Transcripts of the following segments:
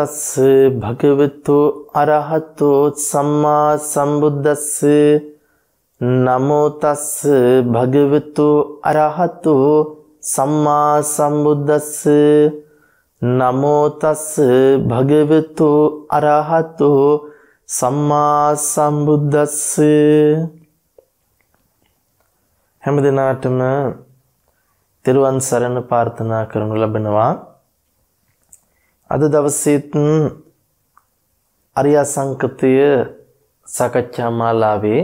තස්ස භගවතු අරහතෝ සම්මා සම්බුද්දස්ස නමෝ තස්ස භගවතු අරහතෝ සම්මා සම්බුද්දස්ස නමෝ තස්ස භගවතු අරහතෝ සම්මා සම්බුද්දස්ස හැම දිනාටම තෙරුවන් සරණ ප්‍රාර්ථනා කරනු ලබනවා අද දවසෙත් අරියා සංකතය සාකච්ඡා මාලාවේ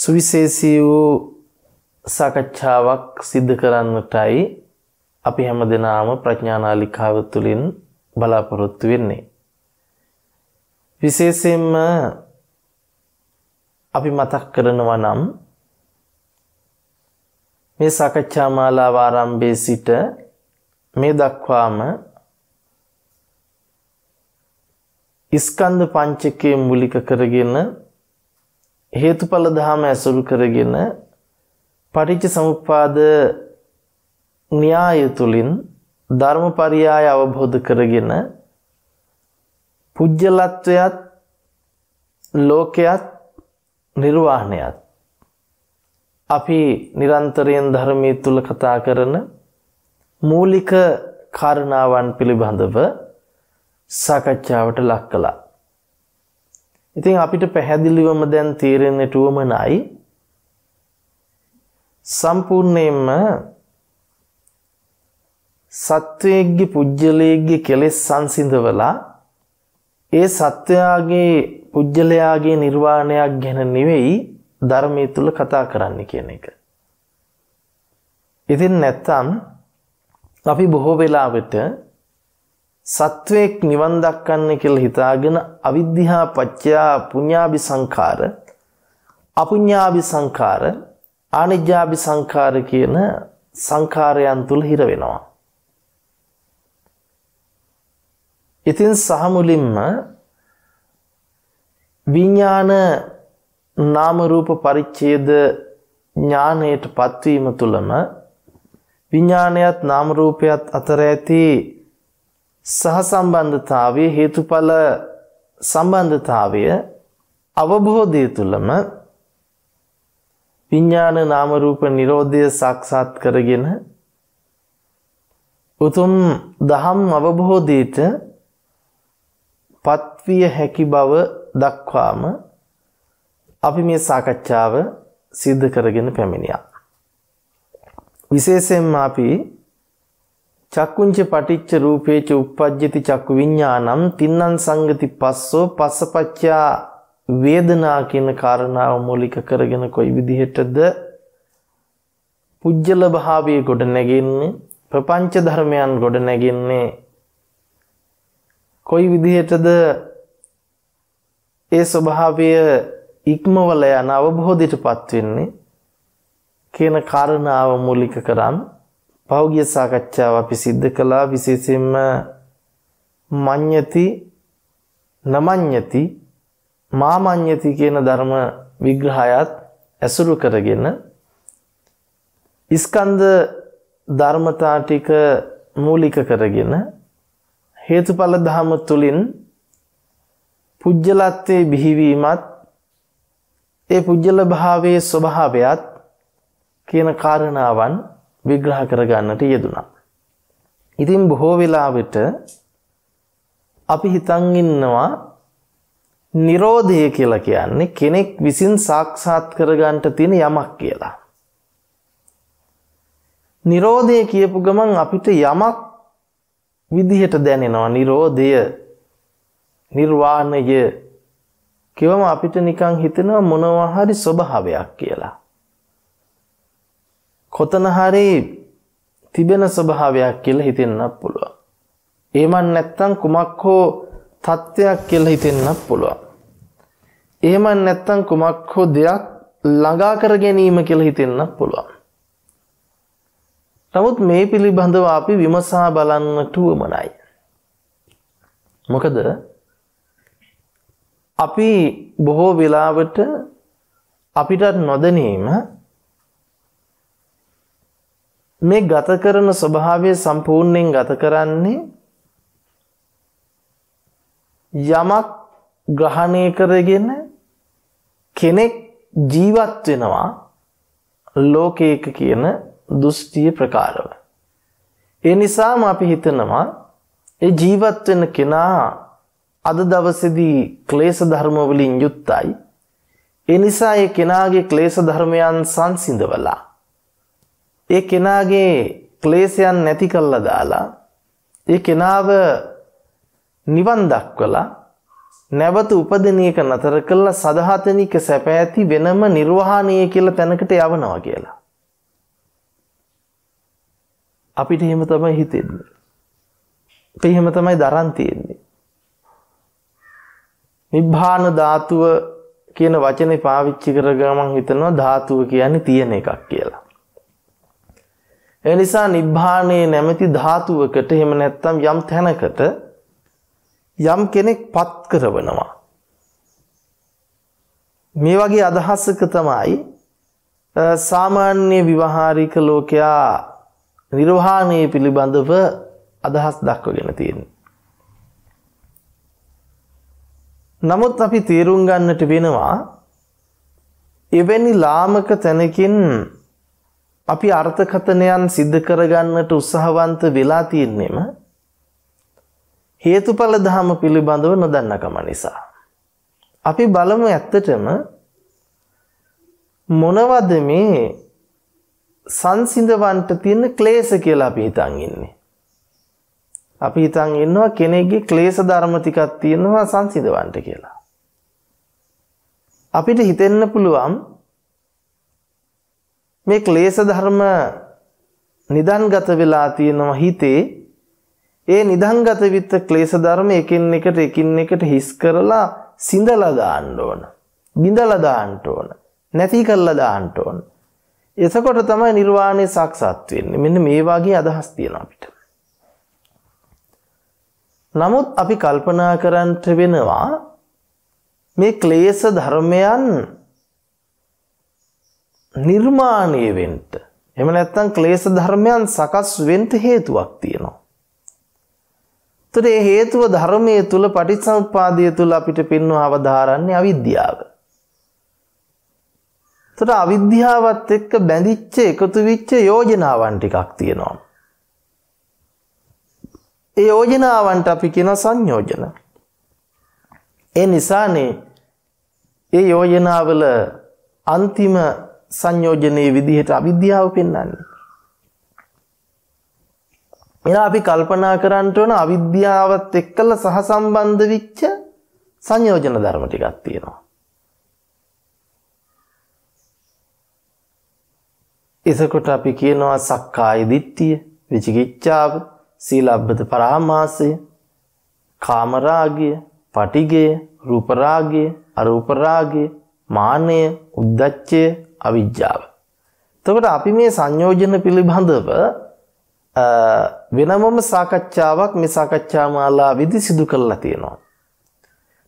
සුවිශේෂී වූ සාකච්ඡාවක් සිද්ධ කරන්නටයි අපි හැමදෙනාම ප්‍රඥානාලිකාව තුළින් බලාපොරොත්තු වෙන්නේ. විශේෂයෙන්ම අපි මතක් කරනවා නම් මේ සාකච්ඡා මාලාව ආරම්භයේ සිට මේ දක්වාම ස්කන්ධ පංචකයේ මූලික කරගෙන හේතුඵල ධහම ඇසුරු කරගෙන පටිච්ච සමුප්පාද න්‍යාය තුලින් ධර්මපරියාය අවබෝධ කරගෙන පුජ්‍යලත්වයත් ලෝකයත් නිර්වාණයත් අපි නිරන්තරයෙන් ධර්මයේ තුල කතා කරන මූලික කාරණාවන් පිළිබඳව සාකච්ඡාවට ලක් කළා. ඉතින් අපිට පැහැදිලිවම දැන් තීරණයට උවමනයි සම්පූර්ණයෙන්ම සත්වයේගේ පුජ්‍යලයේගේ කෙලෙස් සංසිඳවලා ඒ සත්වයාගේ පුජ්‍යලයාගේ නිර්වාණයක් ගැන නෙවෙයි ධර්මයේ තුල කතා කරන්න කියන එක. ඉතින් නැත්තම් අපි බොහෝ වෙලාවට සත්වයෙක් නිවන් දක්කන්න කියලා හිතාගෙන අවිද්‍යා පත්‍යා පුඤ්ඤාභි සංඛාර අපුඤ්ඤාභි සංඛාර ආනිජ්ජාභි සංඛාර කියන සංඛාරයන් තුල හිර වෙනවා. ඉතින් සහ මුලින්ම විඥාන නාම රූප පරිච්ඡේද ඥානයට පත්වීම තුලම විඥානයත් නාම රූපයත් අතර ඇති සහසම්බන්ධතාවය හේතුඵල සම්බන්ධතාවය අවබෝධය තුලම විඥාන නාම රූප Nirodha සාක්ෂාත් කරගෙන උතුම් දහම් අවබෝධයට පත්විය හැකි බව දක්වාම අපි මේ සාකච්ඡාව සිද්ධ කරගෙන පැමිණියා විශේෂයෙන්ම අපි චක්කුංච පටිච්ච රූපේච uppajjati චක්කු විඥානම් තින්නම් සංගති පස්සෝ පස්සපච්චා වේදනා කියන කාරණාව මූලික කරගෙන කොයි විදිහටද පුජ්‍යල භාවයේ ගොඩ නැගෙන්නේ ප්‍රපංච ධර්මයන් ගොඩ නැගෙන්නේ කොයි විදිහටද ඒ ස්වභාවය ඉක්මවල යන අවබෝධයටපත් වෙන්නේ කියන කාරණාව මූලික කරන් පෞගිය සාකච්ඡාව අපි සිද්ධ කළා විශේෂයෙන්ම මඤ්ඤති නමඤ්ඤති මාමඤ්ඤති කියන ධර්ම විග්‍රහයත් ඇසුරු කරගෙන ස්කන්ධ ධර්මතා ටික මූලික කරගෙන හේතුඵල ධම තුලින් පුජ්‍යලත්වයේ බිහිවීමත් ඒ පුජ්‍යල භාවයේ ස්වභාවයත් කියන කාරණාවන් විග්‍රහ කරගන්නට යෙදුණා. ඉතින් බොහෝ වෙලාවට අපි හිතන් ඉන්නවා Nirodhe කියලා කියන්නේ කෙනෙක් විසින් සාක්ෂාත් කරගන්නට තියෙන යමක් කියලා. Nirodhe කියපු ගමන් අපිට යමක් විදිහට දැනෙනවා Nirodhය නිර්වාණය කිවම අපිට නිකන් හිතෙනවා මොනවා හරි ස්වභාවයක් කියලා. කොතන හරි තිබෙන ස්වභාවයක් කියලා හිතෙන්නත් පුළුවන්. එහෙමත් නැත්නම් කුමක් හෝ තත්ත්වයක් කියලා හිතෙන්නත් පුළුවන්. එහෙමත් නැත්නම් කුමක් හෝ දෙයක් ළඟා කර ගැනීම කියලා හිතෙන්නත් පුළුවන්. නමුත් මේ පිළිබඳව අපි විමසා බලන්නට වමනයි. මොකද අපි බොහෝ වෙලාවට අපිටත් නොදනීම මේ ගත කරන ස්වභාවය සම්පූර්ණයෙන් ගත කරන්නේ යමක් ග්‍රහණය කරගෙන කෙනෙක් ජීවත් වෙනවා ලෝකයක කියන දෘෂ්ටිය ප්‍රකාරව. ඒ නිසාම අපි හිතනවා ඒ ජීවත් වෙන කෙනා අද දවසේදී ක්ලේශ ධර්ම වලින් යුක්තයි. ඒ නිසා ඒ කෙනාගේ ක්ලේශ ධර්මයන් සංසිඳවලා ඒ කෙනාගේ ක්ලේශයන් නැති කල්ල දාලා ඒ කෙනාව නිවන් දක්වලා නැවත උපදිනයක නතර කල්ල සදහතනික සැපෑති වෙනම නිර්වාණය කියල තැනකට යවනවා කියලා. අපිට එහෙම තමයි හිතෙන්න. පහෙම තමයි දරන්තියෙන්නේ. නිබ්භාන ධාතුව කියන වචනය පාවිච්චි කරගමන් හිතනවා ධාතුව කියන්නේ තියෙන එකක් කියලා. ඒ නිසා නිබ්බාණයේ නැමැති ධාතුවකට එහෙම නැත්නම් යම් තැනකට යම් කෙනෙක් පත් කරවනවා. මේ වගේ අදහසක තමයි සාමාන්‍ය විවහාරික ලෝකයා නිර්වාණය පිළිබඳව අදහස් දක්වගෙන තියෙනවා. නමුත් අපි තේරුම් ගන්නට වෙනවා එවැනි ලාමක තැනකින් අපි අර්ථකතනයන් සිද්ධ කරගන්නට උත්සාහවන්ත වෙලා තියෙන්නෙම හේතුඵල ධම පිළිබඳව නොදන්නකම නිසා. අපි බලමු ඇත්තටම මොනවද මේ සංසිඳවන්ට තියෙන ක්ලේශ කියලා අපි හිතන් ඉන්නේ. අපි හිතන් ඉන්නවා කෙනෙක්ගේ ක්ලේශ ධර්ම ටිකක් තියෙනවා සංසිඳවන්ට කියලා. අපිට හිතෙන්න පුළුවන් මේ ක්ලේශ ධර්ම නිදන්ගත වෙලා තියෙනවා හිතේ. ඒ නිදන්ගත විත් ක්ලේශ ධර්ම එකින් එකට එකින් එකට හිස් කරලා සිඳලා දාන්න ඕන. බිඳලා දාන්න ඕන. නැති කරලා දාන්න ඕන. එතකොට තමයි නිර්වාණය සාක්ෂාත් වෙන්නේ. මෙන්න මේ වගේ අදහස් තියෙනවා අපිට. නමුත් අපි කල්පනා කරන්ට වෙනවා මේ ක්ලේශ ධර්මයන් නිර්මාණය වෙන්ට. එම නැත්තන් ක්ලේස ධර්මයන් සකස් වෙන්ට හේතුවක් තියෙනවා. තුට ඒ හේතුව ධර්මය තුළ පටිත් සම්පාදය තුළ අපිට පෙන්ව අවධාරන්නේ අවිද්‍යාව. තුට අවිද්‍යාවත් එක්ක බැඳිච්ච එකතු විච්ච යෝජනාවන් ටිකක් තියෙනවා. ඒ යෝජනාවන්ට අපි කියෙන සංයෝජන. ඒ නිසානේ ඒ යෝජනාවල අන්තිම සංයෝජනයේ විදිහට අවිද්‍යාව පෙන්වන්නේ. එනවා අපි කල්පනා කරන්න ඕන අවිද්‍යාවත් එක්කලා සහසම්බන්ධ වෙච්ච සංයෝජන ධර්ම ටිකක් තියෙනවා. එසකොට අපි කියනවා සක්කාය දිට්ඨිය, විචිකිච්ඡාව, සීලබ්බත පරාමාසය, කාමරාගය, පටිගය, රූපරාගය, අරූපරාගය, මානය, උද්ධච්චය, අවිජ්ජාව. එතකොට අපි මේ සංයෝජන පිළිබඳව වෙනමම සාකච්ඡාවක් මේ සාකච්ඡා මාලාවේදී සිදු කරලා තියෙනවා.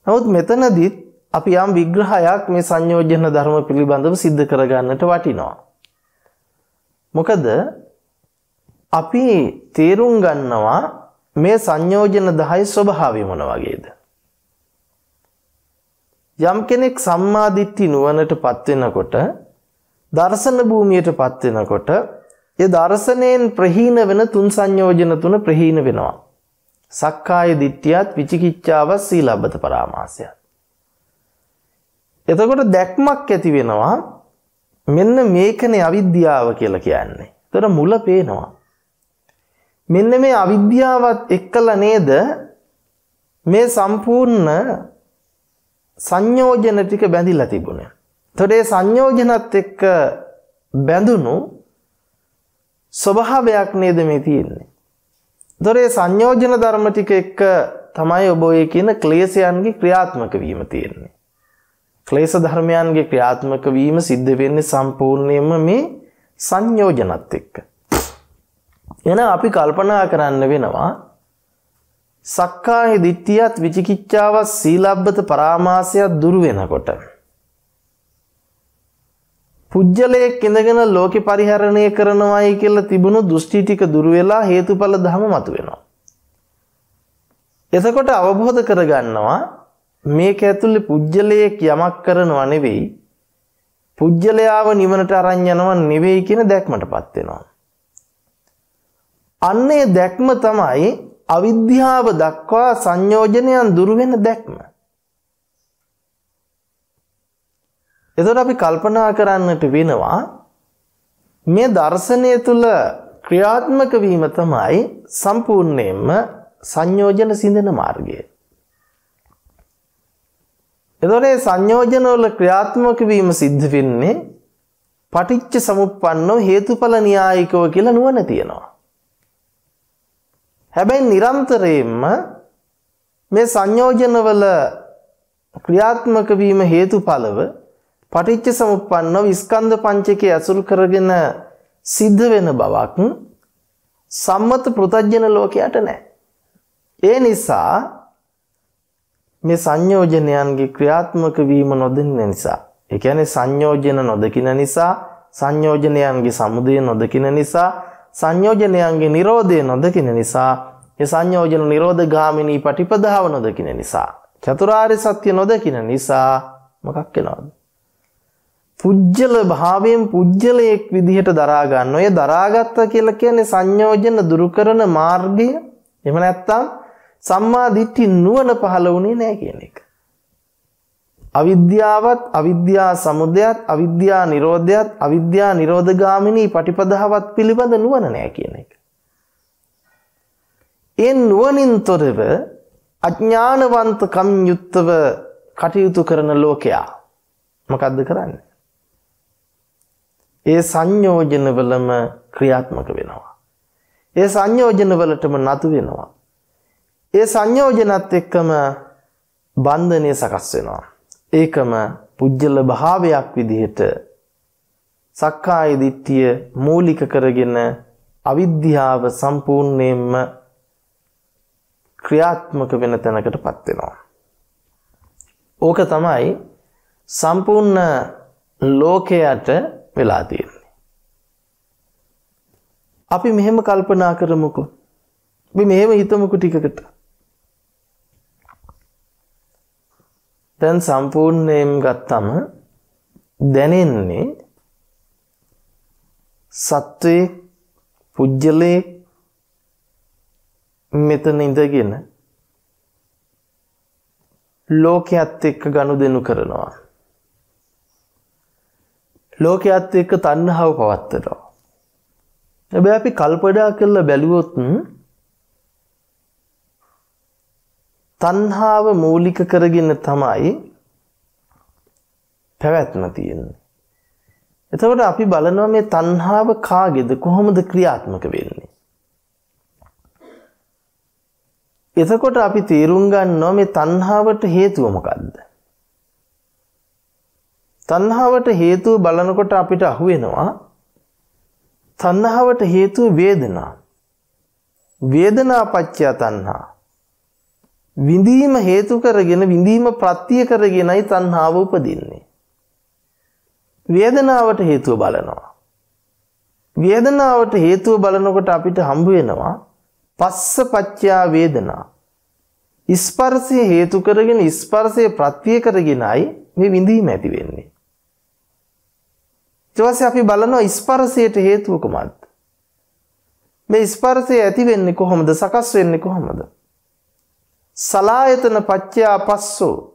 නමුත් මෙතනදිත් අපි යම් විග්‍රහයක් මේ සංයෝජන ධර්ම පිළිබඳව सिद्ध කරගන්නට වටිනවා. මොකද අපි තේරුම් ගන්නවා මේ සංයෝජන 10 ස්වභාවය මොන වගේද? යම් කෙනෙක් සම්මාදිට්ඨි නුවණටපත් වෙනකොට දර්ශන භූමියටපත් වෙනකොට ඒ දර්ශනයෙන් ප්‍රහීන වෙන තුන් සංයෝජන තුන ප්‍රහීන වෙනවා. සක්කාය දිට්ඨියත් විචිකිච්ඡාවත් සීලබ්බත පරාමාසයත්. එතකොට දැක්මක් ඇති වෙනවා මෙන්න මේකනේ අවිද්‍යාව කියලා කියන්නේ. එතකොට මුල පේනවා. මෙන්න මේ අවිද්‍යාවත් එක්කලා නේද මේ සම්පූර්ණ සංයෝජන ටික බැඳිලා තිබුණේ. තොඩේ සංයෝජනත් එක්ක බැඳුණු ස්වභාවයක් නේද මේ තියෙන්නේ. දොරේ සංයෝජන ධර්ම ටික එක්ක තමයි ඔබ ඔය කියන ක්ලේශයන්ගේ ක්‍රියාත්මක වීම තියෙන්නේ. ක්ලේශ ධර්මයන්ගේ ක්‍රියාත්මක වීම සිද්ධ වෙන්නේ සම්පූර්ණයෙන්ම මේ සංයෝජනත් එක්ක. එහෙනම් අපි කල්පනා කරන්න වෙනවා සක්කාය දිට්ඨියත් විචිකිච්ඡාවත් සීලබ්බත පරාමාසයත් දුරු වෙනකොට පුජ්‍යලයක් ඉඳගෙන ලෝකෙ පරිහරණය කරනවායි කියලා තිබුණු දෘෂ්ටි ටික දුර වෙලා හේතුඵල ධම මතුවෙනවා. එතකොට අවබෝධ කරගන්නවා මේක ඇතුලේ පුජ්‍යලයක් යමක් කරනවා නෙවෙයි පුජ්‍යලයාව නිවනට අරන් යනවා නෙවෙයි කියන දැක්මටපත් වෙනවා. අන්නේ දැක්ම තමයි අවිද්‍යාව දක්වා සංයෝජනයන් දුරු වෙන දැක්ම. එතොට අපි කල්පනා කරන්නට වෙනවා මේ දර්ශනය තුළ ක්‍රියාත්මක වීම තමයි සම්පූර්ණයෙන්ම සංයෝජන සිඳන මාර්ගය. එතොට සංයෝජනවල ක්‍රියාත්මක වීම සිද්ධ වෙන්නේ පටිච්ච සමුප්පන්නෝ හේතුඵල න්‍යායිකව කියලා නුවණ තියෙනවා. හැබැයි නිරන්තරයෙන්ම මේ සංයෝජනවල ක්‍රියාත්මක වීම හේතුඵලව පටිච්ච සමුප්පන්නව ස්කන්ධ පංචකය ඇසුරු කරගෙන සිද්ධ වෙන බවක් සම්මත පෘතජ්ජන ලෝකයට නැහැ. ඒ නිසා මේ සංයෝජනයන්ගේ ක්‍රියාත්මක වීම නොදෙන නිසා ඒ කියන්නේ සංයෝජන නොදකින නිසා සංයෝජනයන්ගේ සමුදය නොදකින නිසා සංයෝජනයන්ගේ Nirodhe නොදකින නිසා මේ සංයෝජන Nirodha ගාමිනී පටිපදාව නොදකින නිසා චතුරාර්ය සත්‍ය නොදකින නිසා මොකක් වෙනවද පුජ්‍යල භාවයෙන් පුජ්‍යලයක් විදිහට දරා ගන්න. ඔය දරාගත්ත කියලා කියන්නේ සංයෝජන දුරු කරන මාර්ගය. එහෙම නැත්නම් සම්මා දිට්ඨි නුවණ පහළ වුණේ නැහැ කියන එක. අවිද්‍යාවත් අවිද්‍යා සමුදයත් අවිද්‍යා නිරෝධයත් අවිද්‍යා නිරෝධගාමිනී පටිපදාවත් පිළිබඳ නුවණ නැහැ කියන එක. ඒ නුවණින් තොරව අඥානවන්ත කම් යුක්තව කටයුතු කරන ලෝකයා මොකද්ද කරන්නේ? ඒ සංයෝජනවලම ක්‍රියාත්මක වෙනවා. ඒ සංයෝජනවලටම නතු වෙනවා. ඒ සංයෝජනත් එක්කම බන්ධනය සකස් වෙනවා. ඒකම පුජ්‍යල භාවයක් විදිහට සක්කාය දිට්ඨිය මූලික කරගෙන අවිද්‍යාව සම්පූර්ණයෙන්ම ක්‍රියාත්මක වෙන තැනකටපත් වෙනවා. ඕක තමයි සම්පූර්ණ ලෝකයට වෙලා තියෙන්නේ. අපි මෙහෙම කල්පනා කරමුකු. අපි මෙහෙම හිතමුකු ටිකකට. දැන් සම්පූර්ණයෙන් ගත්තම දැනෙන්නේ සත්වයේ පුද්ගලයේ මෙතන ඉඳගෙන ලෝකයේත් එක්ක ගනුදෙනු කරනවා ලෝකයත් එක්ක තන්නහාව පවත්තරවා. ඇබ අපි කල්පඩා කරල බැලුවොත්න් තන්හාව මූලික කරගන්න තමයි පැවැත්ම තියෙන්නේ. එතවට අපි බලනවා මේ තන්හාව කාගෙද කොහොමද ක්‍රියාත්මක වෙන්නේ. එතකොට අපි තේරුම් ගන්න නො මේ තන්හාාවට හේතුවමකක්ද. තණ්හාවට හේතුව බලනකොට අපිට අහුවෙනවා තණ්හාවට හේතුව වේදනා. වේදනා පත්‍ය තණ්හා. විඳීම හේතු කරගෙන විඳීම ප්‍රත්‍ය කරගෙනයි තණ්හාව උපදින්නේ. වේදනාවට හේතුව බලනවා. වේදනාවට හේතුව බලනකොට අපිට හම්බ වෙනවා පස්ස පච්චා වේදනා. ස්පර්ශය හේතු කරගෙන ස්පර්ශය ප්‍රත්‍ය කරගෙනයි මේ විඳීම ඇති වෙන්නේ. ඊට පස්සේ අපි බලනවා ස්පර්ශයට හේතුව කුමක්ද? මේ ස්පර්ශය ඇති වෙන්නේ කොහොමද? සකස් වෙන්නේ කොහොමද? සලායතන පත්‍යා පස්සෝ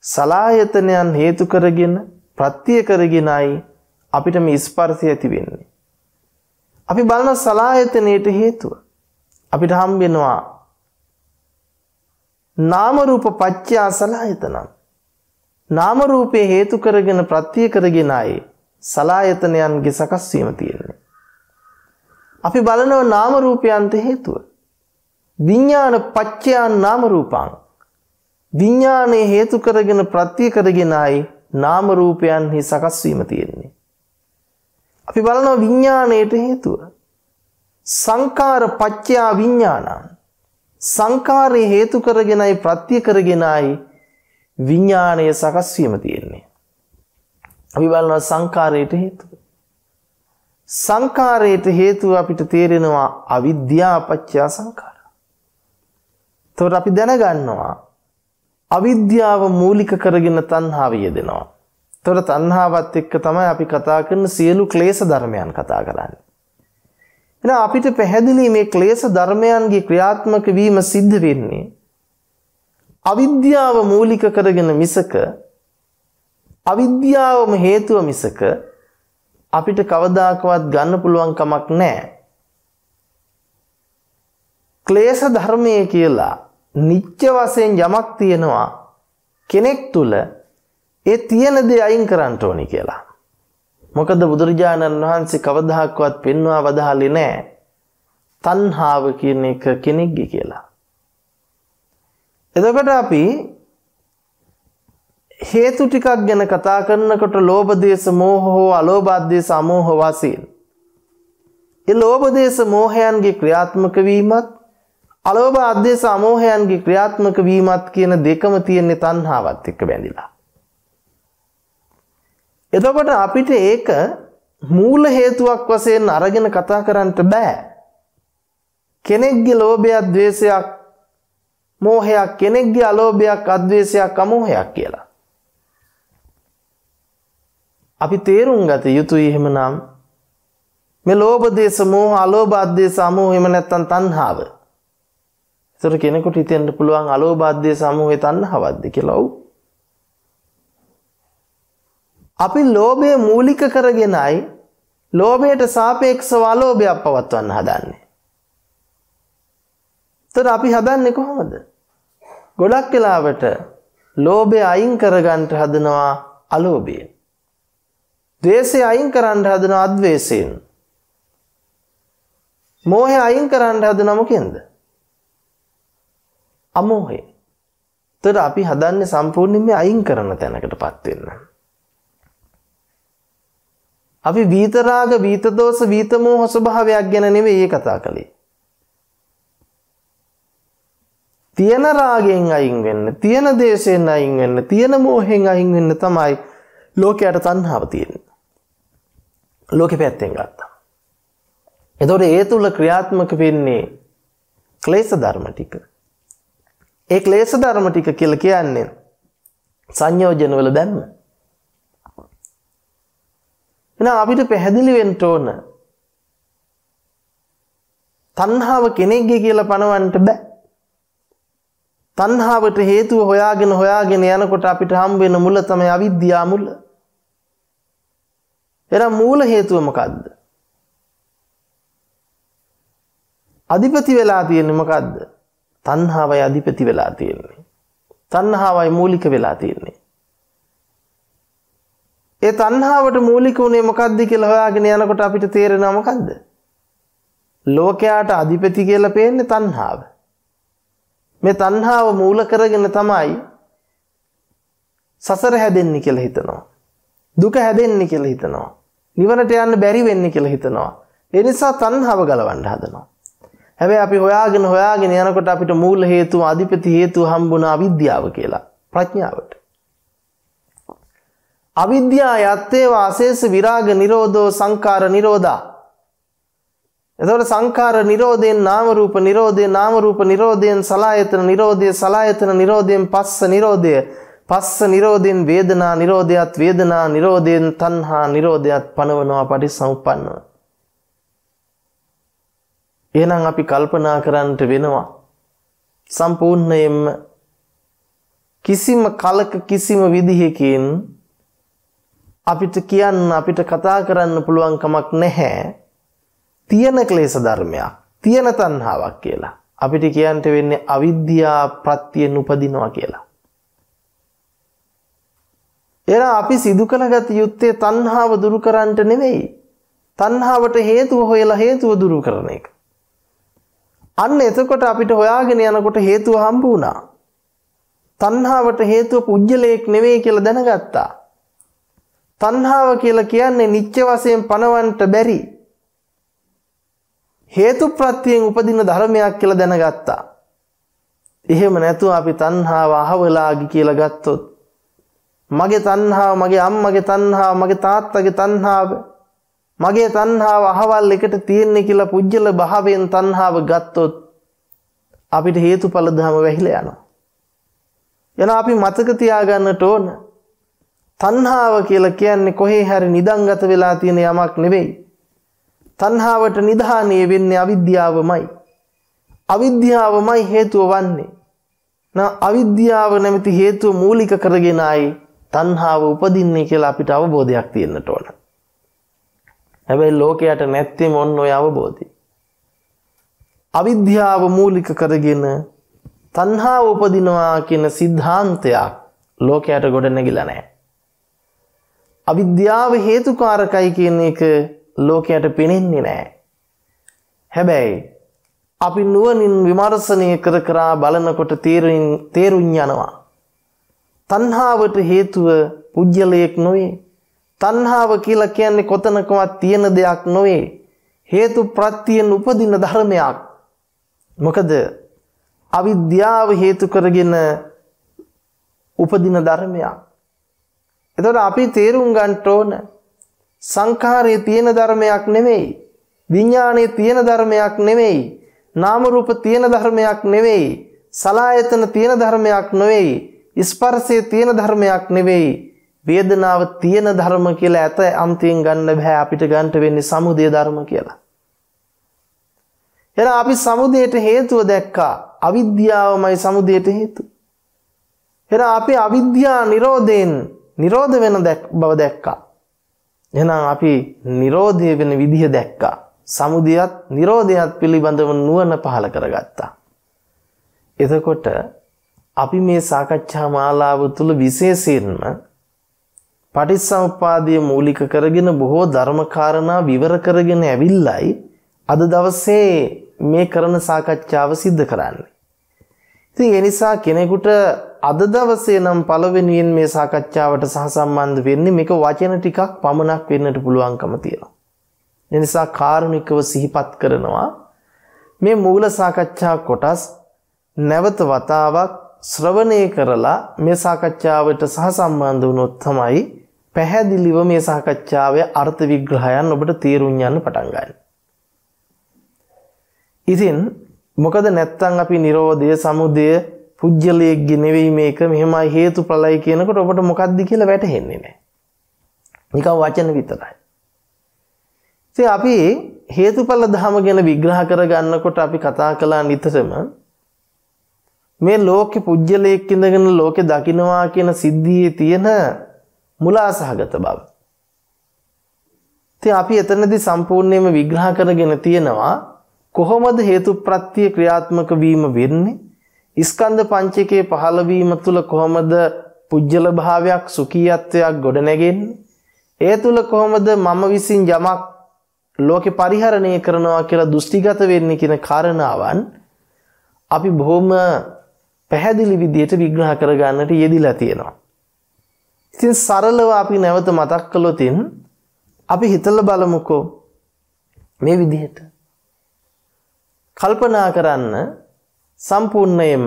සලායතනයන් හේතු කරගෙන ප්‍රත්‍ය කරගෙනයි අපිට මේ ස්පර්ශය ඇති වෙන්නේ. අපි බලන සලායතනයට හේතුව අපිට හම් වෙනවා නාම රූප පත්‍යා සලායතනම් නාම රූපේ හේතු කරගෙන ප්‍රත්‍ය කරගෙනයි සලායතනයන්ගේ සකස් වීම තියෙන්නේ. අපි බලනවා නාම රූපයන්ට හේතුව. විඥාන පත්‍යා නාම රූපං. විඥානයේ හේතු කරගෙන ප්‍රත්‍ය කරගෙනයි නාම රූපයන්හි සකස් වීම තියෙන්නේ. අපි බලනවා විඥාණයට හේතුව. සංකාර පත්‍යා විඥානං. සංකාරේ හේතු කරගෙනයි ප්‍රත්‍ය කරගෙනයි විඥාණය සකස් වීම තියෙන්නේ. අපි බලනවා සංකාරයට හේතුව. සංකාරයට හේතුව අපිට තේරෙනවා අවිද්‍යාපච්චය සංකාර. එතකොට අපි දැනගන්නවා අවිද්‍යාව මූලික කරගෙන තණ්හාව යෙදෙනවා. එතකොට තණ්හාවත් එක්ක තමයි අපි කතා කරන සියලු ක්ලේශ ධර්මයන් කතා කරන්නේ. එහෙනම් අපිට පැහැදිලි මේ ක්ලේශ ධර්මයන්ගේ ක්‍රියාත්මක වීම සිද්ධ වෙන්නේ අවිද්‍යාව මූලික කරගෙන මිසක අවිද්‍යාවම හේතුව මිසක අපිට කවදාකවත් ගන්න පුළුවන් කමක් නැහැ. ක්ලේශ ධර්මයේ කියලා නිත්‍ය වශයෙන් යමක් තියෙනවා කෙනෙක් තුල ඒ තියෙන දේ අයින් කරන්න ඕනි කියලා. මොකද බුදුරජාණන් වහන්සේ කවදාහක්වත් පෙන්වා වදාළේ නැහැ. තණ්හාව කියන එක කෙනෙක්ගේ කියලා. එතකොට අපි හේතු ටිකක් ගැන කතා කරනකොට ලෝභ දේශ මෝහ හෝ අලෝභ ආද්දේශ අමෝහ වාසීන්. ඒ ලෝභ දේශ මෝහයන්ගේ ක්‍රියාත්මක වීමත් අලෝභ ආද්දේශ අමෝහයන්ගේ ක්‍රියාත්මක වීමත් කියන දෙකම තියෙන තණ්හාවත් එක්ක බැඳිලා. එතකොට අපිට ඒක මූල හේතුවක් වශයෙන් අරගෙන කතා කරන්න බෑ. කෙනෙක්ගේ ලෝභයක්, ද්වේෂයක්, මෝහයක්, කෙනෙක්ගේ අලෝභයක්, අද්වේෂයක්, අමෝහයක් කියලා. අපි තේරුම් ගත යුතුයි එහෙමනම් මේ ලෝභ දේශ මෝහ අලෝභ අධේශ සමෝහ එහෙම නැත්නම් තණ්හාව. ඒතර කෙනෙකුට හිතෙන්න පුළුවන් අලෝභ අධේශ සමෝහේ තණ්හාවක්ද කියලා. ඔව්. අපි ලෝභය මූලික කරගෙනයි ලෝභයට සාපේක්ෂව අලෝභයක් පවත්වන්න හදන්නේ. ඒතර අපි හදන්නේ කොහොමද? ගොඩක් වෙලාවට ලෝභය අයින් කරගන්න හදනවා අලෝභයෙන්. ද්වේෂය අයින් කරන්න හදන අද්වේෂයෙන්. මෝහය අයින් කරන්න හදන මොකෙන්ද? අමෝහය. ඒතර අපි හදන්නේ සම්පූර්ණයෙන් මේ අයින් කරන තැනකටපත් වෙන්න. අපි විතරාග විතදෝෂ විතමෝහ ස්වභාවයක් ගැන නෙවෙයි කතා කළේ. තියෙන රාගෙන් අයින් වෙන්න, තියෙන දේශයෙන් අයින් වෙන්න, තියෙන මෝහෙන් අයින් වෙන්න තමයි ලෝකයට තණ්හාව තියෙන්නේ. ලෝක පැත්තෙන් ගත්තා. එතොට ඒ තුළ ක්‍රියාත්මක වෙන්නේ කලේස ධර්ම ටික. ඒ ලේස ධර්ම ටික කියල කියන්නේ සංයෝජනවල දැම්ම. එන අපිට පැහැදිලි වෙන්ට ඕන තන්හාාව කෙනෙක්ගේ කියලා පනවන්ට බෑ. තන්හාාවට හේතුව හොයාගෙන හොයාගෙන යනකොට අපිට හම්බෙන මුල තමයි අවිද්‍යා මුල්ල. එනම් මූල හේතුව මොකද්ද? අධිපති වෙලා තියෙන්නේ මොකද්ද? තණ්හාවයි අධිපති වෙලා තියෙන්නේ. තණ්හාවයි මූලික වෙලා තියෙන්නේ. ඒ තණ්හාවට මූලික උනේ මොකද්ද කියලා හොයාගෙන යනකොට අපිට තේරෙනවා මොකද්ද? ලෝකයාට අධිපති කියලා පේන්නේ තණ්හාව. මේ තණ්හාව මූල කරගෙන තමයි සසර හැදෙන්නේ කියලා හිතනවා. දුක හැදෙන්නේ කියලා හිතනවා. නිවනට යන්න බැරි වෙන්නේ කියලා හිතනවා. ඒ නිසා තණ්හාව ගලවන්න හදනවා. හැබැයි අපි හොයාගෙන හොයාගෙන යනකොට අපිට මූල හේතුව අධිපති හේතුව හම්බුණා අවිද්‍යාව කියලා. ප්‍රඥාවට. අවිද්‍යාව යත්තේ වාසේස විරාග නිරෝධෝ සංකාර නිරෝධා. එතකොට සංකාර නිරෝධයෙන් නාම රූප නිරෝධය නාම රූප නිරෝධයෙන් සලායතන නිරෝධය සලායතන නිරෝධයෙන් පස්ස නිරෝධය පස්ස නිරෝධයෙන් වේදනා නිරෝධයත් වේදනා නිරෝධයෙන් තණ්හා නිරෝධයත් පනවනවා පටිසමුප්පන්නව. එහෙනම් අපි කල්පනා කරන්නට වෙනවා සම්පූර්ණයෙන්ම කිසිම කලක කිසිම විදිහකින් අපිට කියන්න අපිට කතා කරන්න පුළුවන් කමක් නැහැ තියෙන ක්ලේශ ධර්මයක් තියෙන තණ්හාවක් කියලා අපිට කියන්න වෙන්නේ අවිද්‍යා ප්‍රත්‍යයෙන් උපදිනවා කියලා එහෙනම් අපි සිදු කළ ගත යුත්තේ තණ්හාව දුරු කරන්නට නෙවෙයි. තණ්හාවට හේතුව හොයලා හේතුව දුරු කරන එක. අන්න එතකොට අපිට හොයාගෙන යනකොට හේතුව හම්බ වුණා. තණ්හාවට හේතුව පුජ්‍යලයක් නෙවෙයි කියලා දැනගත්තා. තණ්හාව කියලා කියන්නේ නිත්‍ය වශයෙන් පණවන්නට බැරි හේතු ප්‍රත්‍යයෙන් උපදින ධර්මයක් කියලා දැනගත්තා. එහෙම නැතුව අපි තණ්හාව අහවලාගි කියලා ගත්තොත් මගේ තණ්හාව මගේ අම්මගේ තණ්හාව මගේ තාත්තගේ තණ්හාව මගේ තණ්හාව අහවල් එකට තියෙන්නේ කියලා පුජ්‍යල භාවයෙන් තණ්හාව ගත්තොත් අපිට හේතුඵල ධම වැහිලා යනවා. එන අපි මතක තියාගන්නට ඕන තණ්හාව කියලා කියන්නේ කොහේ හරි නිදන්ගත වෙලා තියෙන යමක් නෙවෙයි. තණ්හාවට නිධානය වෙන්නේ අවිද්‍යාවමයි. අවිද්‍යාවමයි හේතුව වන්නේ. නා අවිද්‍යාව නැමැති හේතුව මූලික කරගෙන ආයේ තන්හාාව උපදින්නේ කියලා අපිට අවබෝධයක් තියෙන්න්නට ඕන. හැබැයි ලෝකයට නැත්තේ මොන්න ඔය අවබෝධය. අවිද්‍යාව මූලික කරගෙන තන්හා උපදිනවා කියන සිද්ධාන්තයක් ලෝකයට ගොඩ නැගිල නෑ. අවිද්‍යාව හේතුකාරකයි කියන එක ලෝකයට පෙනෙන්නේ නෑ. හැබැයි අපි නුවනින් විමර්සනය කර කරා බලනකොට තේරුම් යනවා. තණ්හාවට හේතුව පුජ්‍යලයක් නොවේ. තණ්හාව කියලා කියන්නේ කොතනකවත් තියෙන දෙයක් නොවේ. හේතු ප්‍රත්‍යයෙන් උපදින ධර්මයක්. මොකද අවිද්‍යාව හේතු කරගෙන උපදින ධර්මයක්. එතකොට අපි තේරුම් ගන්න ඕන සංඛාරයේ තියෙන ධර්මයක් නෙමෙයි. විඥානයේ තියෙන ධර්මයක් නෙමෙයි. නාම රූප තියෙන ධර්මයක් නෙවෙයි. සලායතන තියෙන ධර්මයක් නෙවෙයි. ස්පර්ශයේ තියෙන ධර්මයක් නෙවෙයි වේදනාව තියෙන ධර්ම කියලා ඇත අන්තියෙන් ගන්න බෑ අපිට ගන්න වෙන්නේ සමුදය ධර්ම කියලා. එහෙනම් අපි සමුදයට හේතුව දැක්කා. අවිද්‍යාවමයි සමුදයට හේතුව. එහෙනම් අපි අවිද්‍යා නිරෝධයෙන් නිරෝධ වෙන බව දැක්කා. එහෙනම් අපි නිරෝධය වෙන විදිහ දැක්කා. සමුදයත් නිරෝධයත් පිළිබඳව නුවණ පහළ කරගත්තා. එතකොට අපි මේ සාකච්ඡා මාලාව තුළ විශේෂයෙන්ම පටිච්චසමුප්පාදය මූලික කරගෙන බොහෝ ධර්මකාරණා විවර කරගෙන ඇවිල්ලයි අද දවසේ මේ කරන සාකච්ඡාව සිද්ධ කරන්නේ. ඉතින් ඒ නිසා කෙනෙකුට අද දවසේ නම් පළවෙනියෙන් මේ සාකච්ඡාවට සහසම්බන්ධ වෙන්නේ මේක වචන ටිකක් පමණක් වෙන්නට පුළුවන්කම තියෙනවා. ඒ නිසා කාරුණිකව සිහිපත් කරනවා මේ මූල සාකච්ඡා කොටස් නැවත වතාවක් ශ්‍රවණය කරලා මේ සාකච්ඡාවට සහ සම්බන්ධ වුණොත් තමයි පැහැදිලිව මේ සාකච්ඡාවේ අර්ථ විග්‍රහයන් ඔබට තේරුම් යන්න පටන් ගන්න. ඉතින් මොකද නැත්තම් අපි Nirodha Samudaya පුජ්‍යලයේගේ නෙවෙයි මේක මෙහෙමයි හේතුඵලයි කියනකොට ඔබට මොකද්ද කියලා වැටහෙන්නේ නැහැ. නිකන් වචන විතරයි. ඉතින් අපි හේතුඵල ධම ගැන විග්‍රහ කරගන්නකොට අපි කතා කළා නිතරම මේ ලෝකෙ පුජ්‍යලයක් ඉඳගෙන ලෝකෙ දකින්නවා කියන සිද්ධියේ තියෙන මුලාසහගත බව. ඉතින් අපි එතනදී සම්පූර්ණයෙන්ම විග්‍රහ කරගෙන තියෙනවා කොහොමද හේතුප්‍රත්‍ය ක්‍රියාත්මක වීම වෙන්නේ? ස්කන්ධ පංචකයේ පහළ වීම තුල කොහොමද පුජ්‍යල භාවයක් සුඛීයත්වයක් ගොඩනැගෙන්නේ? ඒ තුල කොහොමද මම විසින් යමක් ලෝකෙ පරිහරණය කරනවා කියලා දෘෂ්ටිගත වෙන්නේ කියන කාරණාවන් අපි බොහොම පැහැදිලි විදියට විග්‍රහ කරගන්නට යෙදිලා තියෙනවා. ඉතින් සරලව අපි නැවත මතක් කළොතින් අපි හිතල බලමුකෝ මේ විදිහට. කල්පනා කරන්න සම්පූර්ණයෙන්ම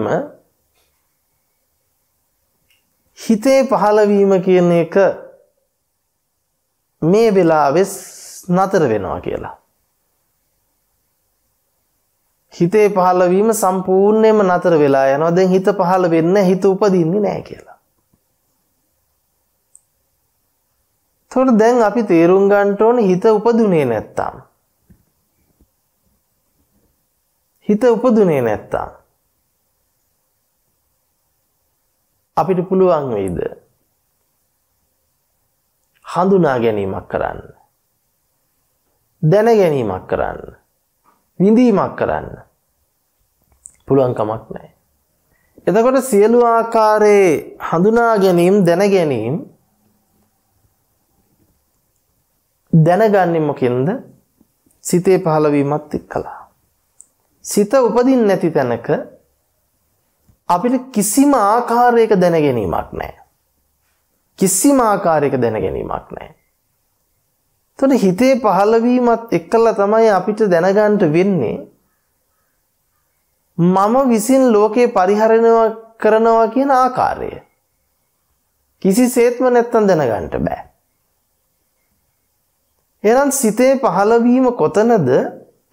හිතේ පහළවීම කියන එක මේ වෙලාවෙස් නතර වෙනවා කියලා. හිතේ පහළවීම සම්පූර්ණයෙන්ම නතර වෙලා යනවා. දැන් හිත පහළ වෙන්නේ හිත උපදින්නේ නැහැ කියලා. එතකොට දැන් අපි තේරුම් ගන්න ඕනේ හිත උපදුනේ නැත්තම්. හිත උපදුනේ නැත්තම් අපිට පුළුවන් වෙයිද හඳුනා ගැනීමක් කරන්න දැන ගැනීමක් කරන්න විඳීමක් කරන්න. පුළුවන්කමක් නෑ. එතකොට සියලු ආකාරයේ හඳුනා ගැනීම් දැන ගැනීම් දැනගන්නේ මොකෙන්ද? සිතේ පහළවීමත් එක්කලා. සිත උපදින් නැති තැනක අපිට කිසිම ආකාරයක දැන ගැනීමක් නැහැ. කිසිම ආකාරයක දැන ගැනීමක් නැහැ. එතකොට හිතේ පහළවීමත් එක්කලා තමයි අපිට දැනගන්න වෙන්නේ මම විසින් ලෝකේ පරිහරණය කරනවා කියන ආකාරය. කිසිසේත්ම නැත්තම් දැනගන්න බෑ. එහෙනම් සිතේ පහළවීම කොතනද?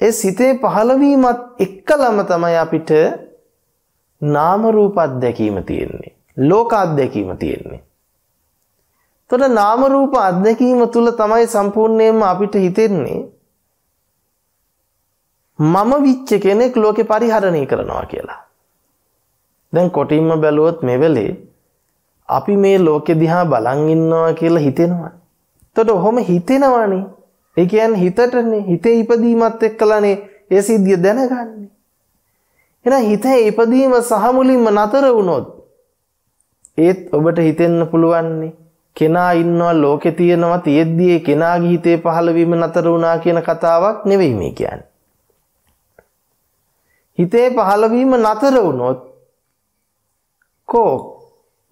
ඒ සිතේ පහළවීමත් එක්කලම තමයි අපිට නාම රූප අත්දැකීම තියෙන්නේ. ලෝක අත්දැකීම තියෙන්නේ. එතකොට නාම රූප අත්දැකීම තුල තමයි සම්පූර්ණයෙන්ම අපිට හිතෙන්නේ මම විච්ච කෙනෙක් ලෝකේ පරිහරණය කරනවා කියලා. දැන් කොටින්ම බැලුවොත් මේ වෙලේ අපි මේ ලෝකෙ දිහා බලන් ඉන්නවා කියලා හිතෙනවා. එතකොට ඔහොම හිතෙනවනේ. ඒ කියන්නේ හිතටනේ හිතේ ඉපදීමත් එක්කලානේ ඒ සිද්ධිය දැනගන්නේ. එහෙනම් හිතේ ඉපදීම සහ මුලින්ම නතර වුණොත් ඒත් ඔබට හිතෙන්න පුළුවන්නේ කෙනා ඉන්නවා ලෝකේ තියෙනවා තියෙද්දී ඒ කෙනාගේ හිතේ පහළ වීම නතර වුණා කියන කතාවක් නෙවෙයි මේ කියන්නේ. හිතේ පහළ වීම නතර වුණොත් කෝ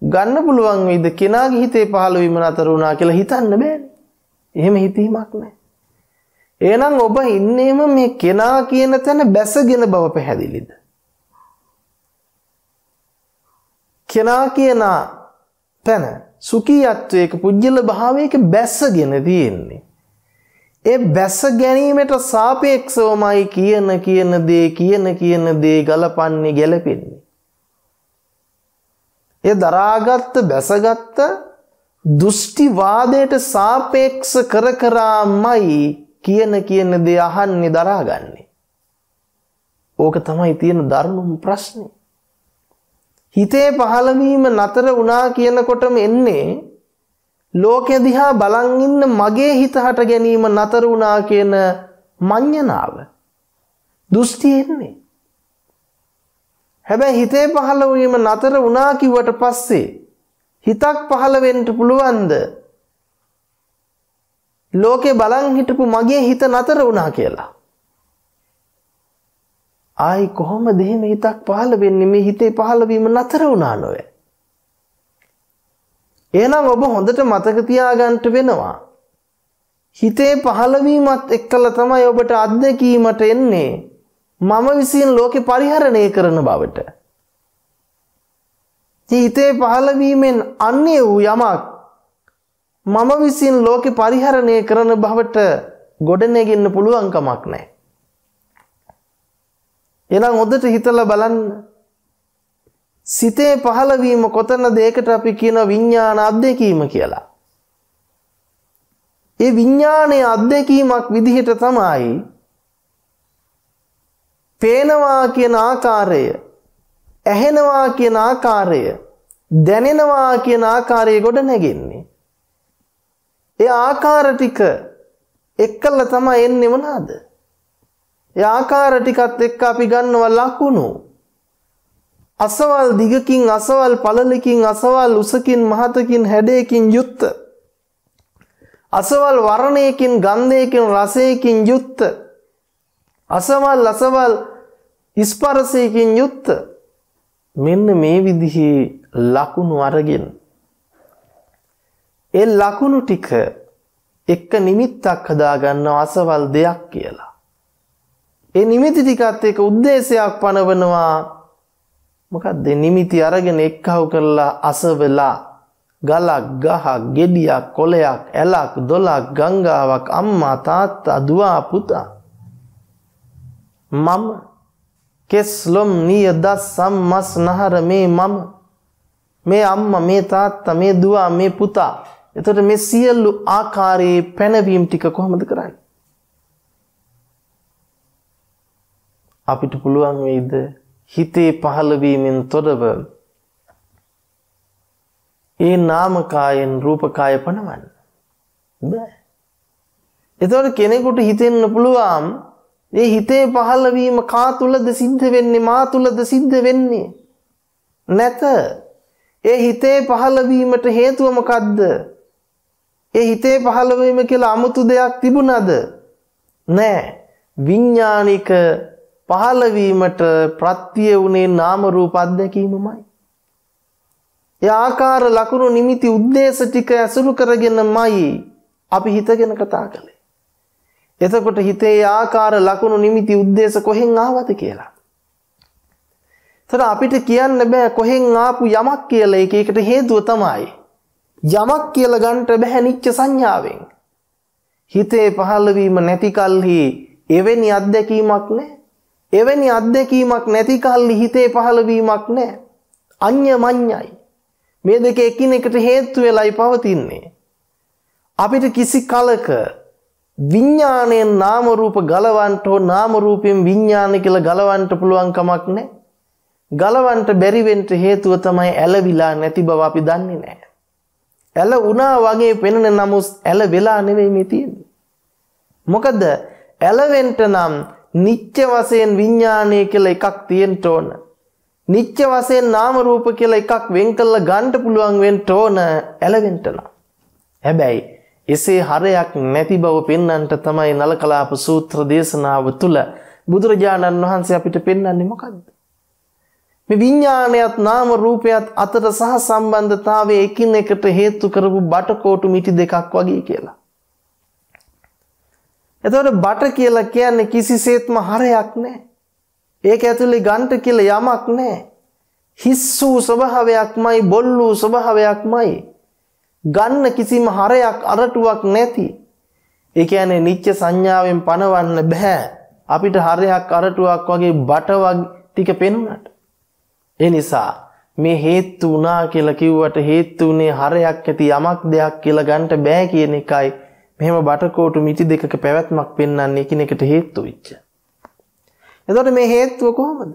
ගන්න පුළුවන් වෙයිද කෙනාගේ හිතේ පහළ වීම නතර වුණා කියලා හිතන්න බෑනේ. එහෙම හිතීමක් නැහැ. එහෙනම් ඔබ ඉන්නේම මේ කෙනා කියන තැන බැසගෙන බව පැහැදිලිද? කෙනා කියනා තැන සුකීයත්වයක පුද්ගල භාවයක බැස්සගෙන තියෙන්නේ. ඒ බැස්ස ගැනීමට සාපේක්ෂවමයි කියන කියන දේ කියන කියන දේ ගලපන්නේ ගැලපෙන්නේ. ඒ දරාගත්ත බැසගත්ත දෘෂ්ටිවාදයට සාපේක්ෂ කර කරාමයි කියන කියන දේ අහන්නේ දරාගන්නේ. ඕක තමයි තියෙන දරුණුම ප්‍රශ්නේ. හිතේ පහළවීම නතර වුණා කියනකොටම එන්නේ ලෝකෙ දිහා බලන් ඉන්න මගේ හිත හට ගැනීම නතර වුණා කියන මඤ්ඤණාව. දුස්ති එන්නේ. හැබැයි හිතේ පහළවීම නතර වුණා කිව්වට පස්සේ හිතක් පහළ වෙන්න පුළුවන්ද? ලෝකේ බලන් හිටපු මගේ හිත නතර වුණා කියලා. ආයි කොහොමද එහෙම හිතක් පහළ වෙන්නේ මේ හිතේ පහළ වීම නතර වුණා නොවේ. එහෙනම් ඔබ හොඳට මතක තියාගන්න වෙනවා. හිතේ පහළ වීමත් එක්කලා තමයි ඔබට අත්දැකීමට එන්නේ මම විසින් ලෝකේ පරිහරණය කරන බවට. හිතේ පහළ වීමෙන් අන්‍ය වූ යමක් මම විසින් ලෝකේ පරිහරණය කරන බවට ගොඩනැගෙන්න පුළුවන් කමක් නැහැ. එහෙනම් හොඳට හිතලා බලන්න. සිතේ පහළවීම කොතනද ඒකට අපි කියන විඥාන අධ්‍යක්ීම කියලා. ඒ විඥානයේ අධ්‍යක්ීමක් විදිහට තමයි පේනවා කියන ආකාරය, ඇහෙනවා කියන ආකාරය, දැනෙනවා කියන ආකාරය ගොඩ නැගෙන්නේ. ඒ ආකාර ටික එක්කලා තමයි එන්නේ මොනවාද? ඒ ආකාර ටිකත් එක්ක අපි ගන්නවා ලකුණු. අසවල් දිගකින් අසවල් පළලකින් අසවල් උසකින් මහතකින් හැඩයකින් යුක්ත. අසවල් වර්ණයකින් ගන්ධයකින් රසයකින් යුක්ත. අසවල් අසවල් ස්පර්ශයකින් යුක්ත. මෙන්න මේ විදිහේ ලකුණු අරගෙන ඒ ලකුණු ටික එක්ක නිමිත්තක් හදාගන්න අසවල් දෙයක් කියලා. ඒ නිමිති ටිකත් එක උද්දේශයක් පනවනවා මොකක්ද නිමිති අරගෙන එක්කහු කරලා අසවෙලා ගලක් ගහක් ගෙඩියක් කොලයක් ඇලක් දොලක් ගංගාවක් අම්මා තාත්තා දවා පුතා මම කෙස්ලොම් නිය දස් සම් මස් නහර මේ මම මේ අම්ම මේ තාත්තා මේ දවා මේ පුතා එතට මෙ සියල්ලු ආකාරයේ පැනවීම් ටික කොහොමද කරයි අපිට පුළුවන් වෙයිද හිතේ පහළවීමෙන් තොරව ඒ නාමකායෙන් රූපකාය පනවන්න බෑ එතවට කෙනෙකුට හිතෙන්න පුළුවන් ඒ හිතේ පහළවීම කා තුළද සිද්ධ වෙන්නේ මා තුළද සිද්ධ වෙන්නේ නැත ඒ හිතේ පහළවීමට හේතුව මොකද්ද ඒ හිතේ පහළවීම කියලා 아무තු දෙයක් තිබුණද නෑ විඥානික පහළ වීමට ප්‍රත්‍ය වුණේ නාම රූප අත්දැකීමමයි. ඒ ආකාර ලකුණු නිමිති ಉದ್ದೇಶ ටික ඇසුරු කරගෙනමයි අපි හිතගෙන කතා කළේ. එතකොට හිතේ ආකාර ලකුණු නිමිති ಉದ್ದೇಶ කොහෙන් ආවද කියලා. ඒතර අපිට කියන්න බෑ කොහෙන් ආපු යමක් කියලා ඒක ඒකට හේතුව තමයි. යමක් කියලා ගන්න බෑ නිච්ච සංඥාවෙන්. හිතේ පහළ වීම නැති කල්හි එවැනි අත්දැකීමක් නැහැ. එවැනි අත්දැකීමක් නැති කල්ලි හිතේ පහළවීමක් නෑ. අන්‍ය මං්ඥයි. මේ දෙක එකිනෙකට හේත්තු වෙලයි පවතින්නේ. අපිට කිසි කලක විඤ්ඥානයෙන් නාමරූප ගලවන්ට හෝ නාමරූපයෙන් විඤ්ඥාන කියල ගලවන්ට පුළුවන්කමක් නෑ. ගලවන්ට බැරිවෙන්ට හේතුව තමයි ඇලවිලා නැති බව අපි දන්නේ නෑ. ඇල උනා වගේ පෙනෙන නමුස් ඇල වෙලා නෙවෙයි මිතින්. මොකදද ඇලවෙන්ට නම් නිත්‍ය වශයෙන් විඥානය කියලා එකක් තියෙන්න ඕන. නිත්‍ය වශයෙන් නාම රූප කියලා එකක් වෙන් කරලා ගන්න පුළුවන් වෙන්න ඕන එලවෙන්ටලා. හැබැයි එසේ හරයක් නැති බව පෙන්වන්නට තමයි නලකලාප සූත්‍ර දේශනාව තුල බුදුරජාණන් වහන්සේ අපිට පෙන්වන්නේ මොකද්ද? මේ විඥානයත් නාම රූපයත් අතර සහ සම්බන්ධතාවයේ එකිනෙකට හේතු කරපු බටකොටු මිටි දෙකක් වගේ කියලා. එතකොට බට කියලා කියන්නේ කිසිසේත්ම හරයක් නැහැ. ඒක ඇතුලේ ගන්ට කියලා යමක් නැහැ. හිස් වූ ස්වභාවයක්මයි බොල් වූ ස්වභාවයක්මයි. ගන්න කිසිම හරයක් අරටුවක් නැති. ඒ කියන්නේ නිච්ච සංඥාවෙන් පනවන්න බෑ. අපිට හරයක් අරටුවක් වගේ බට ටික පෙනුනට. ඒ නිසා මේ හේතු වුණා කියලා කිව්වට හේතු උනේ හරයක් ඇති යමක් දෙයක් කියලා ගන්නට බෑ කියන එකයි මෙහෙම බටකෝටු මිටි දෙකක පැවැත්මක් පෙන්වන්නේ එකිනෙකට හේතු වෙච්ච. එතකොට මේ හේතුව කොහොමද?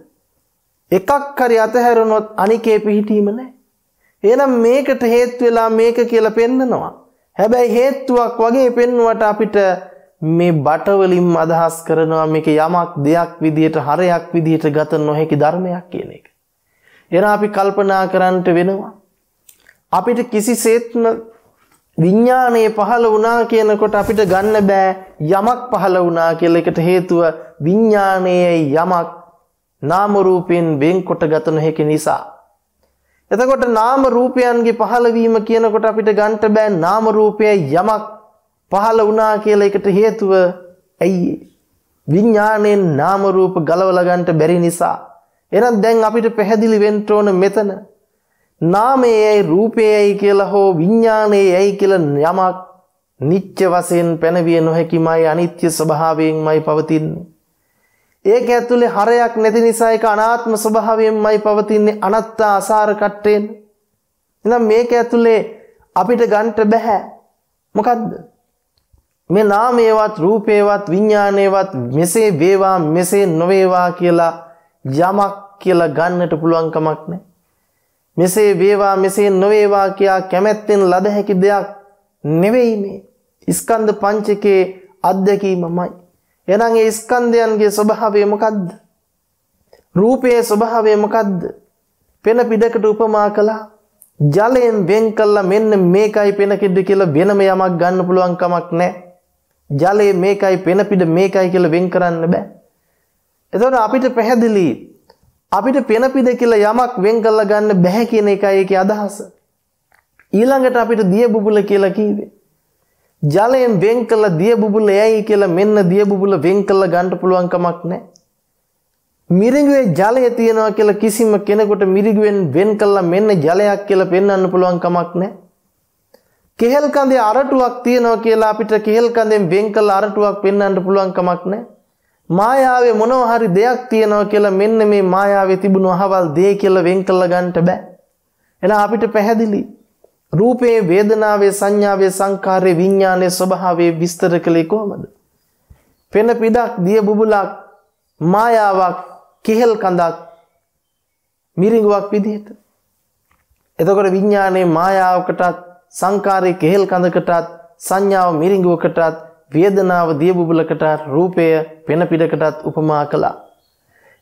එකක් හරි අතහැරුණොත් අනිකේ පිහිටීම නැහැ. එහෙනම් මේකට හේතු වෙලා මේක කියලා පෙන්නනවා. හැබැයි හේතුවක් වගේ පෙන්වුවට අපිට මේ බටවලින් අදහස් කරනවා මේක යමක් දෙයක් විදිහට හරයක් විදිහට ගත නොහැකි ධර්මයක් කියන එක. එහෙනම් අපි කල්පනා කරන්නට වෙනවා. අපිට කිසිසේත්ම විඤ්ඤාණය පහළ වුණා කියනකොට අපිට ගන්න බෑ යමක් පහළ වුණා කියලා එකට හේතුව විඤ්ඤාණයේ යමක් නාම රූපෙන් වෙන්කොට ගත නොහැකි නිසා. එතකොට නාම රූපයන්ගේ පහළවීම කියනකොට අපිට ගන්න බෑ නාම රූපයේ යමක් පහළ වුණා කියලා එකට හේතුව ඇයි විඤ්ඤාණයෙන් නාම රූප ගලවලා ගන්න බැරි නිසා. එහෙනම් දැන් අපිට පැහැදිලි වෙන්න ඕන මෙතන නාමයයි රූපයයි කියලා හෝ විඤ්ඥානයයි කියල යමක් නිච්ච වසයෙන් පැනවිය නොහැකිමයි අනිත්‍ය ස්වභාවයෙන්මයි පවතින්නේ. ඒක ඇතුළේ හරයක් නැති නිසා ඒක අනාත්ම ස්වභාවයෙන්මයි පවතින්නේ අනත්තා අසාර කට්ටෙන්. එහෙනම් මේක ඇතුළේ අපිට ගන්න බෑ. මොකද්ද? මේ නාමයේවත් රූපේවත් විඥානයේවත් මෙසේ වේවා මෙසේ නොවේවා කියලා යමක් කියලා ගන්නට පුළුවන් කමක් නැහැ. මෙසේ වේවා මෙසේ නොවේවා කියා කැමැත්තෙන් ලද හැකි දෙයක් නෙවෙයි මේ ස්කන්ධ පංචකයේ අත්දැකීමමයි එහෙනම් ඒ ස්කන්ධයන්ගේ ස්වභාවය මොකද්ද රූපයේ ස්වභාවය මොකද්ද පෙන පිටකට උපමා කළා ජලයෙන් වෙන් කළා මෙන්න මේකයි පෙන කිඩ කියලා වෙනම යමක් ගන්න පුළුවන් කමක් නැහැ ජලයේ මේකයි පෙන පිට මේකයි කියලා වෙන් කරන්න බෑ එතකොට අපිට පැහැදිලි අපිට පෙනපිද කියලා යමක් වෙන් කරලා ගන්න බැහැ කියන එකයි ඒකේ අදහස. ඊළඟට අපිට දිය බුබුල කියලා කිව්වේ. ජලයෙන් වෙන් කළ දිය බුබුල එයි කියලා මෙන්න දිය බුබුල වෙන් කළ ගන්න පුළුවන් කමක් නැහැ. මිරිඟුවේ ජලය තියෙනවා කියලා කිසිම කෙනෙකුට මිරිඟුවෙන් වෙන් කළා මෙන්න ජලයක් කියලා පෙන්වන්න පුළුවන් කමක් නැහැ. කෙහෙල් කඳේ අරටුවක් තියෙනවා කියලා අපිට කෙහෙල් කඳෙන් වෙන් කළ අරටුවක් පෙන්වන්න පුළුවන් කමක් නැහැ. මායාවේ මොනවා හරි දෙයක් තියෙනවා කියලා මෙන්න මේ මායාවේ තිබුණු අහවල් දේ කියලා වෙන් කරලා ගන්නට බෑ. එහෙනම් අපිට පැහැදිලි රූපේ වේදනාවේ සංඥාවේ සංකාරේ විඥානයේ ස්වභාවයේ විස්තර කළේ කොහොමද? පෙන පිටක් දිය බුබුලක් මායාවක් කෙහෙල් කඳක් මිරිඟුවක් විදිහට. එතකොට විඥානයේ මායාවකටත් සංකාරයේ කෙහෙල් කඳකටත් සංඥාව මිරිඟුවකටත් වේදනාව දියබුබලකටත් රූපය වෙන පිටකටත් උපමා කළා.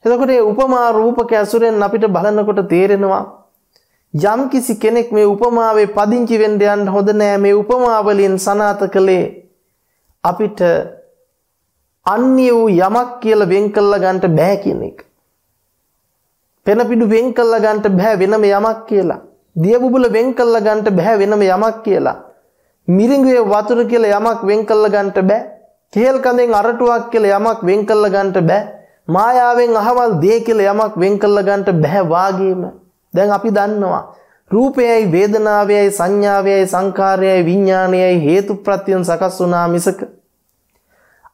එතකොට මේ උපමා රූපක ඇසුරෙන් අපිට බලනකොට තේරෙනවා යම් කිසි කෙනෙක් මේ උපමාවේ පදිංචි වෙන්න යන්න හොඳ නෑ මේ උපමා වලින් සනාත කළේ අපිට අන්‍ය වූ යමක් කියලා වෙන් කළා ගන්නට බෑ කියන එක. පෙනපිඩු වෙන් කළා ගන්නට බෑ වෙනම යමක් කියලා. දියබුබුල වෙන් කළා ගන්නට බෑ වෙනම යමක් කියලා. මිරිඟුවේ වතුර කියලා යමක් වෙන් කරලා ගන්නට බෑ. කේල් කඳෙන් අරටුවක් කියලා යමක් වෙන් කරලා ගන්නට බෑ. මායාවෙන් අහවල් දේ කියලා යමක් වෙන් කරලා ගන්නට බෑ වාගේම. දැන් අපි දන්නවා රූපයයි වේදනාවයයි සංඥාවයයි සංකාරයයි විඥානයයි හේතු ප්‍රත්‍යයෙන් සකස් වුණා මිසක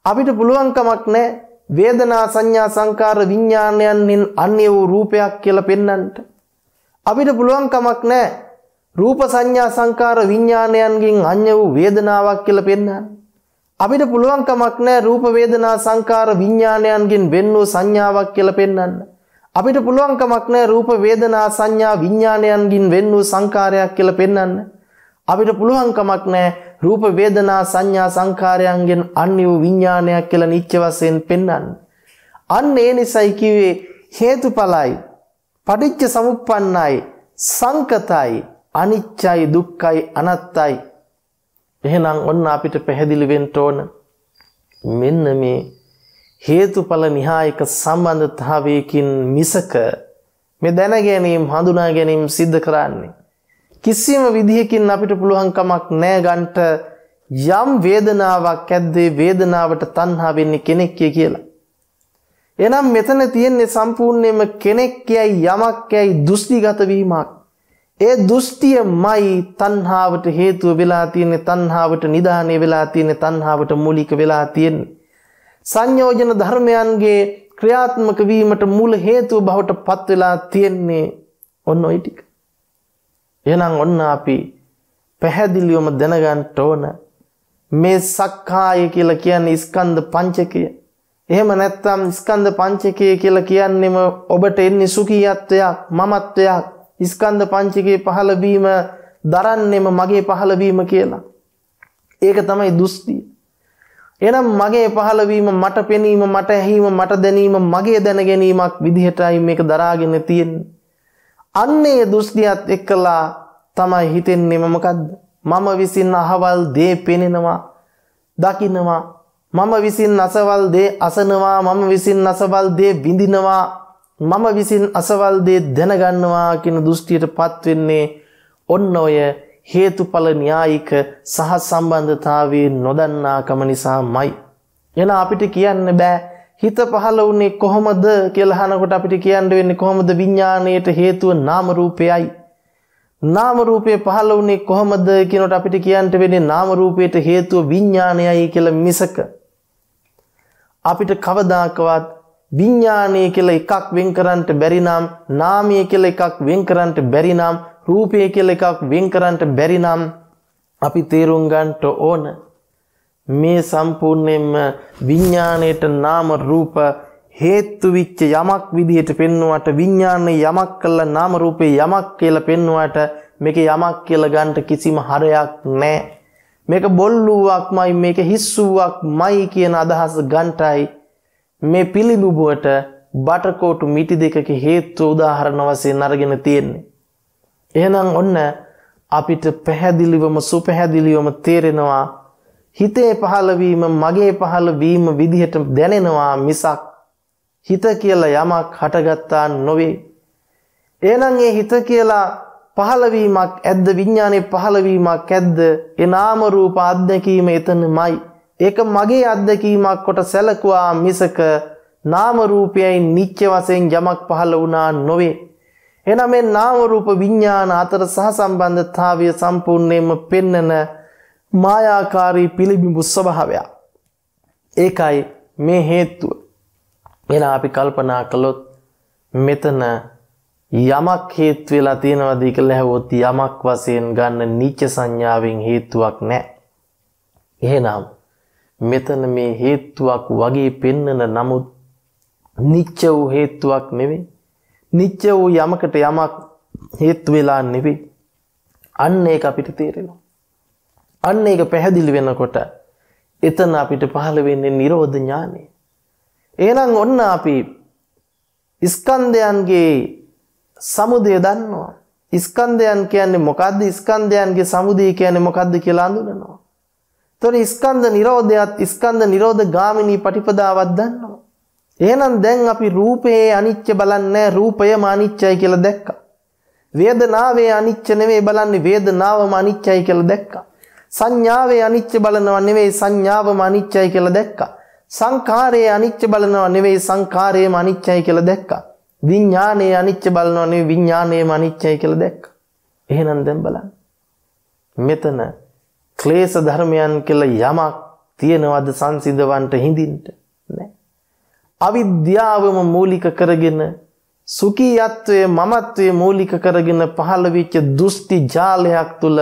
අපිට පුළුවන් කමක් නැහැ වේදනා සංඥා සංකාර විඥානයන්ෙන් අන්‍ය වූ රූපයක් කියලා පෙන්වන්නට අපිට පුළුවන් කමක් නැහැ රූප සංඥා සංකාර විඥානයන්ගෙන් අඤ්‍ය වූ වේදනාවක් කියලා පෙන්නන. අපිට පුළුවන් කමක් නැහැ රූප වේදනා සංකාර විඥානයන්ගෙන් වෙන් වූ සංඥාවක් කියලා පෙන්නන්න. අපිට පුළුවන් කමක් නැහැ රූප වේදනා සංඥා විඥානයන්ගෙන් වෙන් වූ සංකාරයක් කියලා පෙන්නන්න. අපිට පුළුවන් කමක් නැහැ රූප වේදනා සංඥා සංකාරයන්ගෙන් අන්‍ය වූ විඥානයක් කියලා නිත්‍ය වශයෙන් පෙන්නන්න. අන්න ඒ නිසයි කිව්වේ හේතුඵලයි පටිච්ච සමුප්පන්නයි සංකතයි අනිච්චයි දුක්ඛයි අනත්තයි එහෙනම් ඔන්න අපිට පැහැදිලි වෙන්න ඕන මෙන්න මේ හේතුඵල නිහායක සම්බන්ධතාවයකින් මිසක මේ දැන ගැනීම හඳුනා ගැනීම සිද්ධ කරන්නේ කිසිම විදිහකින් අපිට පුළුවන් කමක් නැහැ ගන්නට යම් වේදනාවක් ඇද්දේ වේදනාවට තණ්හා වෙන්නේ කෙනෙක් කියලා එහෙනම් මෙතන තියෙන්නේ සම්පූර්ණයෙන්ම කෙනෙක් යයි යමක් යයි දෘෂ්ටිගත වීමක් ඒ දෘෂ්ටියමයි තණ්හාවට හේතුව වෙලා තියෙන්නේ තණ්හාවට නිදානේ වෙලා තියෙන්නේ තණ්හාවට මූලික වෙලා තියෙන්නේ සංයෝජන ධර්මයන්ගේ ක්‍රියාත්මක වීමට මූල හේතුව බවට පත් වෙලා තියෙන්නේ ඔන්න ওই ටික එහෙනම් ඔන්න අපි පැහැදිලිවම දැනගන්න ඕන මේ සක්කාය කියලා කියන්නේ ස්කන්ධ පංචකය එහෙම නැත්නම් ස්කන්ධ පංචකය කියලා කියන්නේම ඔබට එන්නේ සුඛියත්වයක් මමත්වයක් ස්කන්ධ පංචකයේ පහළවීම දරන්නෙම මගේ පහළවීම කියලා. ඒක තමයි දුස්තිය. එනම් මගේ පහළවීම මට පෙනීම මට ඇහිීම මට දැනීම මගේ දැන ගැනීමක් විදිහටයි මේක දරාගෙන තියෙන්නේ. අන්නේ දුස්තියත් එක්කලා තමයි හිතෙන්නේ මොකද්ද? මම විසින් අහවල් දේ පෙනෙනවා, දකින්නවා. මම විසින් අසවල් දේ අසනවා, මම විසින් අසවල් දේ විඳිනවා මම විසින් අසවල්දේ දැනගන්නවා කියන දෘෂ්ටියට පත්වෙන්නේ ඔන්න ඔය හේතුඵල න්‍යායික සහ සම්බන්ධතාවයේ නොදන්නාකම නිසාමයි. එන අපිට කියන්න බෑ හිත පහළ වුණේ කොහොමද කියලා අහනකොට අපිට කියන්න වෙන්නේ කොහොමද විඥාණයට හේතුව නාම රූපයයි. නාම රූපය පහළ වුණේ කොහොමද කියනකොට අපිට කියන්න වෙන්නේ නාම රූපයට හේතුව විඥාණයයි කියලා මිසක අපිට කවදාකවත් විඤ්ඥානය කියල එකක් වෙන්කරන්ට බැරිනම් නාමිය කියල එකක් වෙන්කරන්ට බැරිනම් රූපය කියල එකක් වෙන්කරන්ට බැරිනම් අපි තේරුම්ගන්ට ඕන මේ සම්පූර්ණයෙන්ම විඤ්ඥානයට නාම රූප හේත්තුවිච්ච යමක් විදිහට පෙන්නුවට විඤ්ඥානය යමක් කල්ල නාම රූපය යමක් කියල පෙන්නුවට මේක යමක් කියල ගන්ට කිසිම හරයක් නෑ. මේක බොල්ලුවක් මයි මේක හිස්සුවක් මයි කියන අදහස ගන්ටයි මේ පිළිබුබුවට බටකෝටු මිටි දෙකක හේත්ව උදාහරණ වසේ නරගෙන තියෙන්නේ. එහෙනම් ඔන්න අපිට පැහැදිලිවම සුපැහැදිලිවම තේරෙනවා හිතේ පහළවීම මගේ පහළවීම විදිහට දැනෙනවා මිසක් හිත කියලා යමක් හටගත්තා නොවේ. එහෙනම් ඒ හිත කියලා පහළවීමක් ඇද්ද විඥානයේ පහළවීමක් ඇද්ද ඒ නාම රූප අත්දැකීම එතනමයි ඒක මගේ අත්දැකීමක් කොට සැලකුවා මිසක නාම රූපයයි නිත්‍ය වශයෙන් යමක් පහළ වුණා නොවේ. එනම් මේ නාම රූප විඥාන අතර සහසම්බන්ධතාවය සම්පූර්ණයෙන්ම පෙන්නන මායාකාරී පිළිබිඹු ස්වභාවයක්. ඒකයි මේ හේතුව. එන අපි කල්පනා කළොත් මෙතන යමක් හේතු වෙලා තියෙනවද කියලා ඇහුවොත් යමක් වශයෙන් ගන්න නිත්‍ය සංඥාවෙන් හේතුවක් නැහැ. එහෙනම් මෙතන මේ හේතුවක් වගේ පෙන්නන නමුත් නිච්ච වූ හේතුවක් නෙවෙයි. නිච්ච වූ යමකට යමක් හේතු වෙලා නෙවෙයි. අන්න ඒක අපිට තේරෙනවා. අන්න ඒක පැහැදිලි වෙනකොට එතන අපිට පහළ වෙන්නේ නිරෝධ ඥානය. එහෙනම් ඔන්න අපි ස්කන්ධයන්ගේ සමුදය දන්නවා. ස්කන්ධයන් කියන්නේ මොකද්ද? ස්කන්ධයන්ගේ සමුදය කියන්නේ මොකද්ද කියලා අඳුනනවා. එතකොට ස්කන්ධ නිරෝධයත් ස්කන්ධ නිරෝධ ගාමිනී පටිපදාවක් දන්නවා. එහෙනම් දැන් අපි රූපයේ අනිච්ච බලන්නේ රූපයම අනිච්චයි කියලා දැක්කා. වේදනාවේ අනිච්ච නෙවෙයි බලන්නේ වේදනාවම අනිච්චයි කියලා දැක්කා. සංඥාවේ අනිච්ච බලනවා නෙවෙයි සංඥාවම අනිච්චයි කියලා දැක්කා. සංඛාරයේ අනිච්ච බලනවා නෙවෙයි සංඛාරයම අනිච්චයි කියලා දැක්කා. විඥානයේ අනිච්ච බලනවා නෙවෙයි විඥානයම අනිච්චයි කියලා දැක්කා. එහෙනම් දැන් බලන්න. මෙතන ක්ලේශ ධර්මයන් කියලා යමක් තියෙනවද සංසිඳවන්ට හිඳින්ට නැහැ. අවිද්‍යාවම මූලික කරගෙන සුඛියත්වයේ මමත්වයේ මූලික කරගෙන පහළ වෙච්ච දෘෂ්ටි ජාලයක් තුල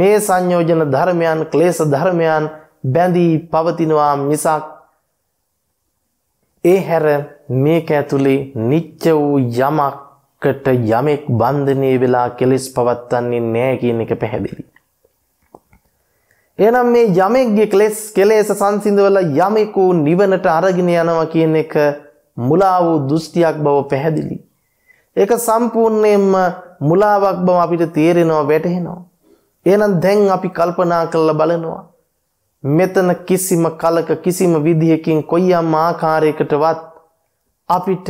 මේ සංයෝජන ධර්මයන් ක්ලේශ ධර්මයන් බැඳී පවතිනවා මිසක් ඒ හැර මේක ඇතුලේ නිච්ච වූ යමකට යමෙක් බන්ධනය වෙලා කෙලෙස් පවත්වන්නේ නැහැ කියන එක පැහැදිලියි. එහෙනම් මේ යමෙක්ගේ කෙලෙස් කෙලෙස් සංසිඳවලා යමෙකු නිවනට අරගෙන යනවා කියන එක මුලා වූ දෘෂ්ටියක් බව පැහැදිලි. ඒක සම්පූර්ණයෙන්ම මුලාවක් බව අපිට තේරෙනවා වැටහෙනවා. එහෙනම් දැන් අපි කල්පනා කරලා බලනවා. මෙතන කිසිම කලක කිසිම විදිහකින් කොයියම් ආකාරයකටවත් අපිට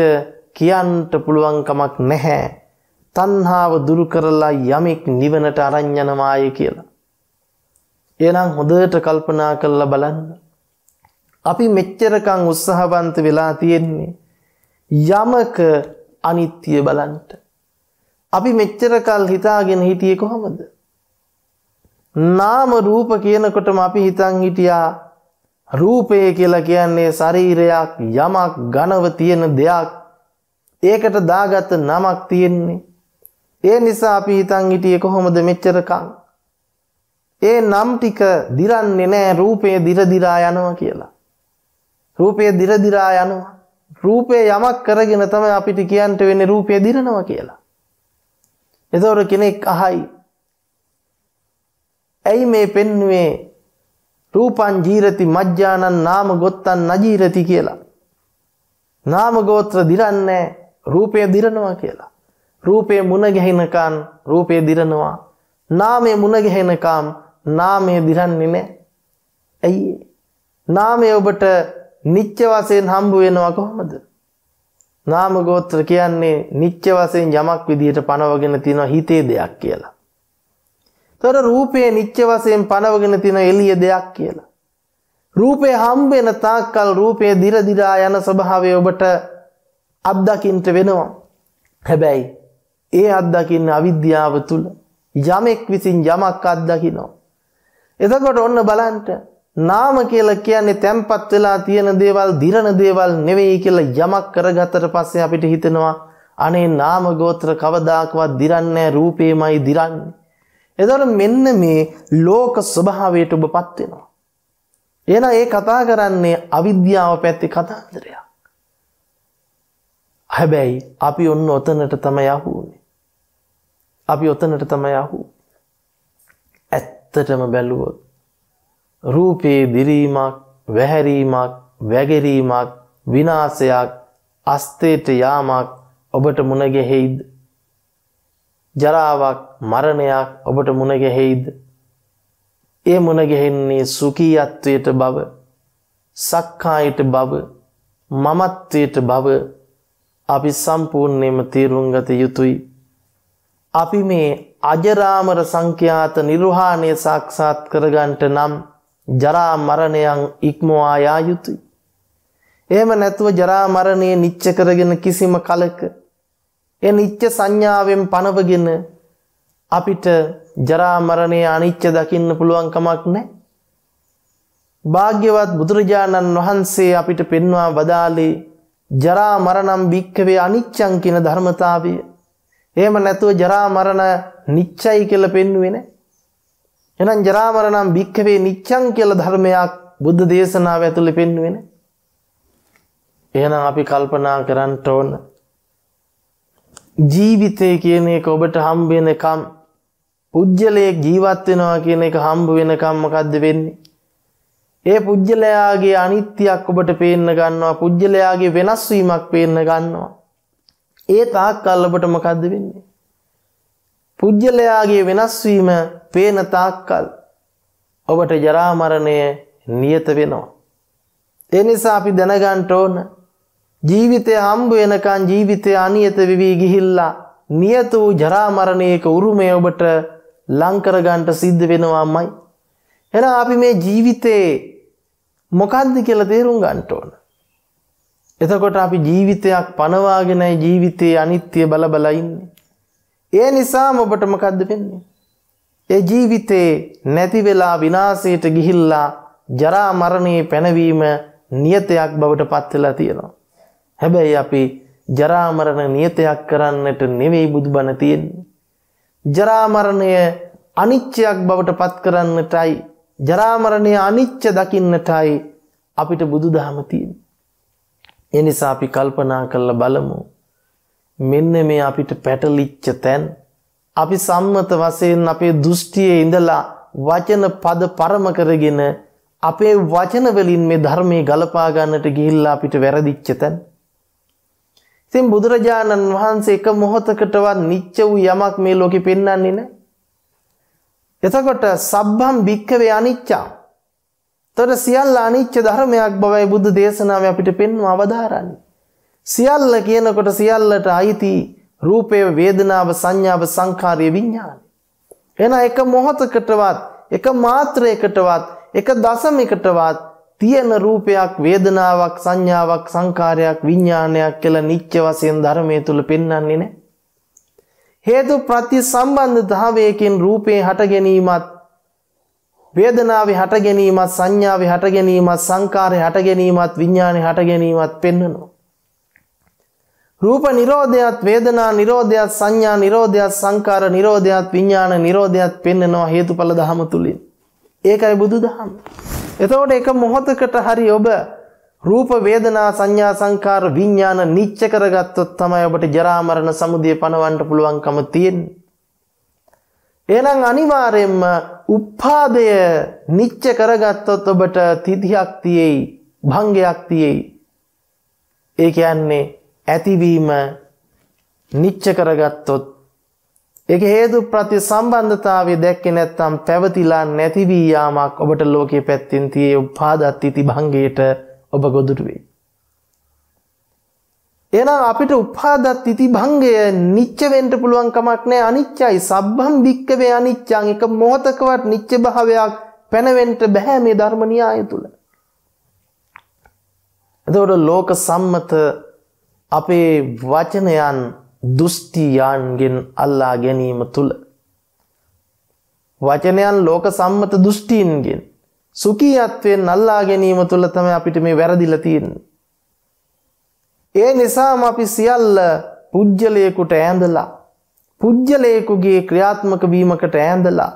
කියන්නට පුළුවන් කමක් නැහැ. තණ්හාව දුරු කරලා යමෙක් නිවනට අරන් යනවාය කියලා. එහෙනම් හොඳට කල්පනා කරලා බලන්න. අපි මෙච්චරකම් උත්සාහවන්ත වෙලා තියෙන්නේ යමක අනිත්‍ය බලන්න. අපි මෙච්චරකල් හිතාගෙන හිටියේ කොහොමද? නාම රූප කියනකොටම අපි හිතන් හිටියා රූපය කියලා කියන්නේ ශරීරයක් යමක් ඝනව තියෙන දෙයක්. ඒකට දාගත්ත නමක් තියෙන්නේ. ඒ නිසා අපි හිතන් හිටියේ කොහොමද මෙච්චරකම්? ඒ නම් ටික දිරන්නේ නෑ රූපය දිරදිරා යනවා කියලා. රූපය දිරදිරා යනවා. රූපය යමක් කරගෙන තමයි අපිට කියන්ට වෙන්නේ රූපය දිරනවා කියලා. එතකොට කෙනෙක් අහයි. ඇයි මේ පෙන්වුවේ රූපං ජීරති මජ්ජානං නාම ගොත්තං නජීරති කියලා. නාම ගෝත්‍ර දිරන්නේ රූපය දිරනවා කියලා. රූපය මුණ ගැහිනකන් රූපය දිරනවා. නාමය මුණ ගැහෙනකම් නාමය දිරන්නේ නැහැ. ඇයි? නාමය ඔබට නිත්‍ය වශයෙන් හම්බ වෙනවා කොහොමද? නාම ගෝත්‍ර කියන්නේ නිත්‍ය වශයෙන් යමක් විදිහට පනවගෙන තියෙන හිතේ දෙයක් කියලා. තොර රූපයේ නිත්‍ය වශයෙන් පනවගෙන තියෙන එළිය දෙයක් කියලා. රූපේ හම්බ වෙන තාක්කල් රූපයේ දිර දිරා යන ස්වභාවය ඔබට අත්දකින්ට වෙනවා. හැබැයි ඒ අත්දකින්න අවිද්‍යාව තුල යමෙක් විසින් යමක් අත්දකිනවා. එතකොට ඔන්න බලන්ට නාම කියලා කියන්නේ තැම්පත් වෙලා තියෙන දේවල් දිරන දේවල් නෙවෙයි කියලා යමක් කරගත්තට පස්සේ අපිට හිතෙනවා අනේ නාම ගෝත්‍ර කවදාකවත් දිරන්නේ රූපේමයි දිරන්නේ. එතකොට මෙන්න මේ ලෝක ස්වභාවයට ඔබපත් වෙනවා. එහෙනම් ඒ කතා කරන්නේ අවිද්‍යාව පැත්තේ කතාන්දරයක්. හැබැයි අපි ඔන්න ඔතනට තමයි යහුනේ. අපි ඔතනට තමයි යහුනේ. ඇත්තටම බැලුවොත්. රූපයේ දිරීමක් වැහැරීමක් වැගෙරීමක් විනාසයක් අස්තේට යාමක් ඔබට මුණගෙහෙයිද. ජරාවක් මරණයක් ඔබට මුණගෙහෙයිද. ඒ මුණගෙහෙන්නේ සුකීයත්වයට බව සක්කායට බව මමත්වයට බව අපි සම්පූර්ණයම තීරුන්ගත යුතුයි. අපි මේ අජරාමර සංඛ්‍යාත නිර්වාණය සාක්ෂාත් කරගන්නට නම් ජරා මරණයන් ඉක්මවා යා යුතුය. එහෙම නැතුව ජරා මරණය නිච්ච කරගෙන කිසිම කලක ඒ නිච්ච සංඥාවෙන් පනවගෙන අපිට ජරා මරණය අනිච්ච දකින්න පුළුවන් කමක් නැහැ. භාග්‍යවත් බුදුරජාණන් වහන්සේ අපිට පෙන්වා වදාළේ ජරා මරණම් භික්කවේ අනිච්චං කියන ධර්මතාවය. එහෙම නැතුව ජරා මරණ නිච්චයි කියලා පෙන්වුවේ නැහැ. එහෙනම් ජරා මරණම් භික්ඛවේ නිච්ඡං කියලා ධර්මයක් බුද්ධ දේශනාව ඇතුලේ පෙන්වුවේ නැහැ. එහෙනම් අපි කල්පනා කරන්න ඕන ජීවිතය කියන එක ඔබට හම්බ වෙනකම් පුජ්‍යලයේ ජීවත් වෙනවා කියන එක හම්බ වෙනකම් මොකද්ද වෙන්නේ? ඒ පුජ්‍යලයාගේ අනිත්‍යයක් ඔබට පේන්න ගන්නවා පුජ්‍යලයාගේ වෙනස් වීමක් පේන්න ගන්නවා. ඒ තාක් කල් ඔබට මොකද්ද වෙන්නේ? පුද්ගලයාගේ වෙනස්වීම පේන තාක්කල් ඔබට ජරා මරණය නියත වෙනවා. ඒ නිසා අපි දැනගන්න ඕන ජීවිතය හම්බ වෙනකන් ජීවිතය අනියත වෙවි ගිහිල්ලා නියත වූ ජරා මරණයක උරුමය ඔබට ලං කර ගන්නට සිද්ධ වෙනවාමයි. එහෙනම් අපි මේ ජීවිතේ මොකද්ද කියලා තේරුම් ගන්න ඕන. එතකොට අපි ජීවිතයක් පනවාගෙනයි ජීවිතයේ අනිත්‍ය බල බල ඉන්නේ. ඒ නිසාම ඔබට මොකද්ද වෙන්නේ? ඒ ජීවිතේ නැති වෙලා විනාශයට ගිහිල්ලා ජරා මරණේ පැනවීම නියතයක් බවට පත් වෙලා තියෙනවා. හැබැයි අපි ජරා මරණ නියතයක් කරන්නට නෙවෙයි බුදුබණ තියෙන්නේ. ජරා මරණය අනිත්‍යයක් බවට පත් කරන්නටයි ජරා මරණය අනිත්‍ය දකින්නටයි අපිට බුදුදහම තියෙන්නේ. ඒ නිසා අපි කල්පනා කරලා බලමු. මෙන්න මේ අපිට පැටලිච්ච තැන් අපි සම්මත වශයෙන් අපේ දෘෂ්ටියේ ඉඳලා වචන පද පරම කරගෙන අපේ වචන වලින් මේ ධර්මයේ ගලපා ගන්නට ගිහිල්ලා අපිට වැරදිච්ච තැන් ඉතින් බුදුරජාණන් වහන්සේ එක මොහොතකටවත් නිච්ච වූ යමක් මේ ලෝකෙ පෙන්වන්නේ නැහැ. එතකොට සබ්බම් භික්කවේ අනිච්චා තොට සියල්ල අනිච්ච ධර්මයක් බවයි බුද්ධ දේශනාව අපිට පෙන්වා අවධාරන්නේ. සියල්ල කියනකොට සියල්ලට අයිති රූපය වේදනාව සංඥාව සංකාරය විඤ්ඥාන. එන එක මොහොතකටවත් එක මාත්‍රයකටවත් එක දසමිකටවත් තියෙන රූපයක් වේදනාවක් සංඥාවක් සංකාරයක් විඤ්ඥානයක් කළ නිච්ච වසයෙන් ධර්මය තුළ පෙන්න්නන්නේ නෑ. හේතු ප්‍රති සම්බන්ධ ධාවයකින් රූපේ හටගැනීමත් වේදනාව හටගැනීමත් සංඥාව හටගැනීමත් සංකාරය හටගැනීමත් විඤ්ඥානය හටගැනීමත් පෙන්න්නනවා. රූප නිරෝධයත් වේදනා නිරෝධයත් සංඥා නිරෝධයත් සංකාර නිරෝධයත් විඥාන නිරෝධයත් පෙන්නනවා හේතුඵල ධහම තුලින්. ඒකයි බුදුදහම. එතකොට එක මොහොතකට හරි ඔබ රූප වේදනා සංඥා සංකාර විඥාන නිච්ච කරගත්තොත් තමයි ඔබට ජරා මරණ සමුදය පණවන්න පුළුවන්කම තියෙන්නේ. එහෙනම් අනිවාර්යෙන්ම උපාදය නිච්ච කරගත්තොත් ඔබට තිතියක් තියේයි, භංගයක් තියේයි. ඒ කියන්නේ ඇතිවීම නිච්ච කරගත්තොත් එක හේතු ප්‍රති සම්බන්ධතාවය දැක්කේ නැත්තම් පැවතිලා නැතිවී යාමක් ඔබට ලෝකයේ පැත්තෙන් තියේ උපාදත් ඉති භංගයට ඔබ ගොදුරු වෙයි. එහෙනම් අපිට උපාදත් ඉති භංගය නිච්ච වෙන්න පුළුවන් කමක් නැහැ අනිච්චයි සබ්බම් වික්කවේ අනිච්චං එක මොහතකවත් නිච්ච භාවයක් පැනවෙන්න බෑ මේ ධර්ම න්‍යාය තුල. එතකොට ලෝක සම්මත අපේ වචනයන් දෘෂ්ටියන්ගෙන් අල්ලා ගැනීම තුළ. වචනයන් ලෝක සම්මත දෘෂ්ටීන්ගෙන් සුකීයත්වයෙන් අල්ලා ගැනීම තුළ තම අපිට මේ වැරදිලතියෙන්. ඒ නිසාම අපි සියල්ල පුද්ගලයකුට ඇඳලා පුද්ගලයකුගේ ක්‍රියාත්මක වීමකට ඇඳලා